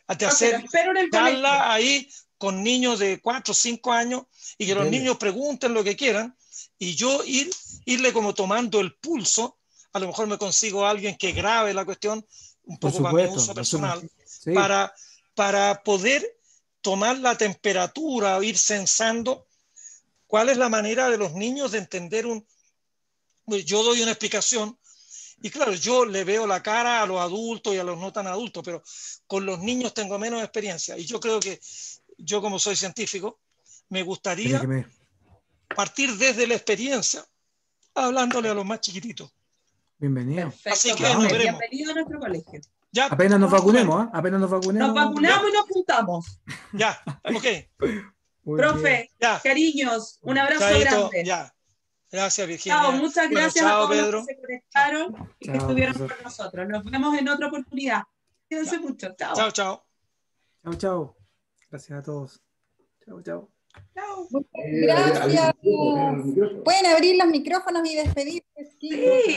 Hasta ah, hacer, darla ahí con niños de 4 o 5 años y que los niños pregunten lo que quieran y yo ir, irle como tomando el pulso, a lo mejor me consigo a alguien que grabe la cuestión un poco para mi uso personal, para, para poder tomar la temperatura, ir sensando cuál es la manera de los niños de entender un... Pues, yo doy una explicación y claro, yo le veo la cara a los adultos y a los no tan adultos, pero con los niños tengo menos experiencia y yo creo que yo como soy científico, me gustaría partir desde la experiencia, hablándole a los más chiquititos. Bienvenido. Así que nos bienvenido a nuestro colegio. Ya. Apenas nos vacunemos, ¿eh? apenas nos vacunemos. Nos vacunamos y nos juntamos. Ya, ok. qué? Profe, ya. cariños, un abrazo grande. Ya. Gracias, Virginia. Chao, muchas gracias a todos los que se conectaron y que estuvieron con nosotros. Nos vemos en otra oportunidad. Cuídense mucho. Chao. Chao, chao. Chao, chao. Gracias a todos. Chao, chao. Chao. Eh, gracias. Pueden abrir los micrófonos y despedirse. Sí.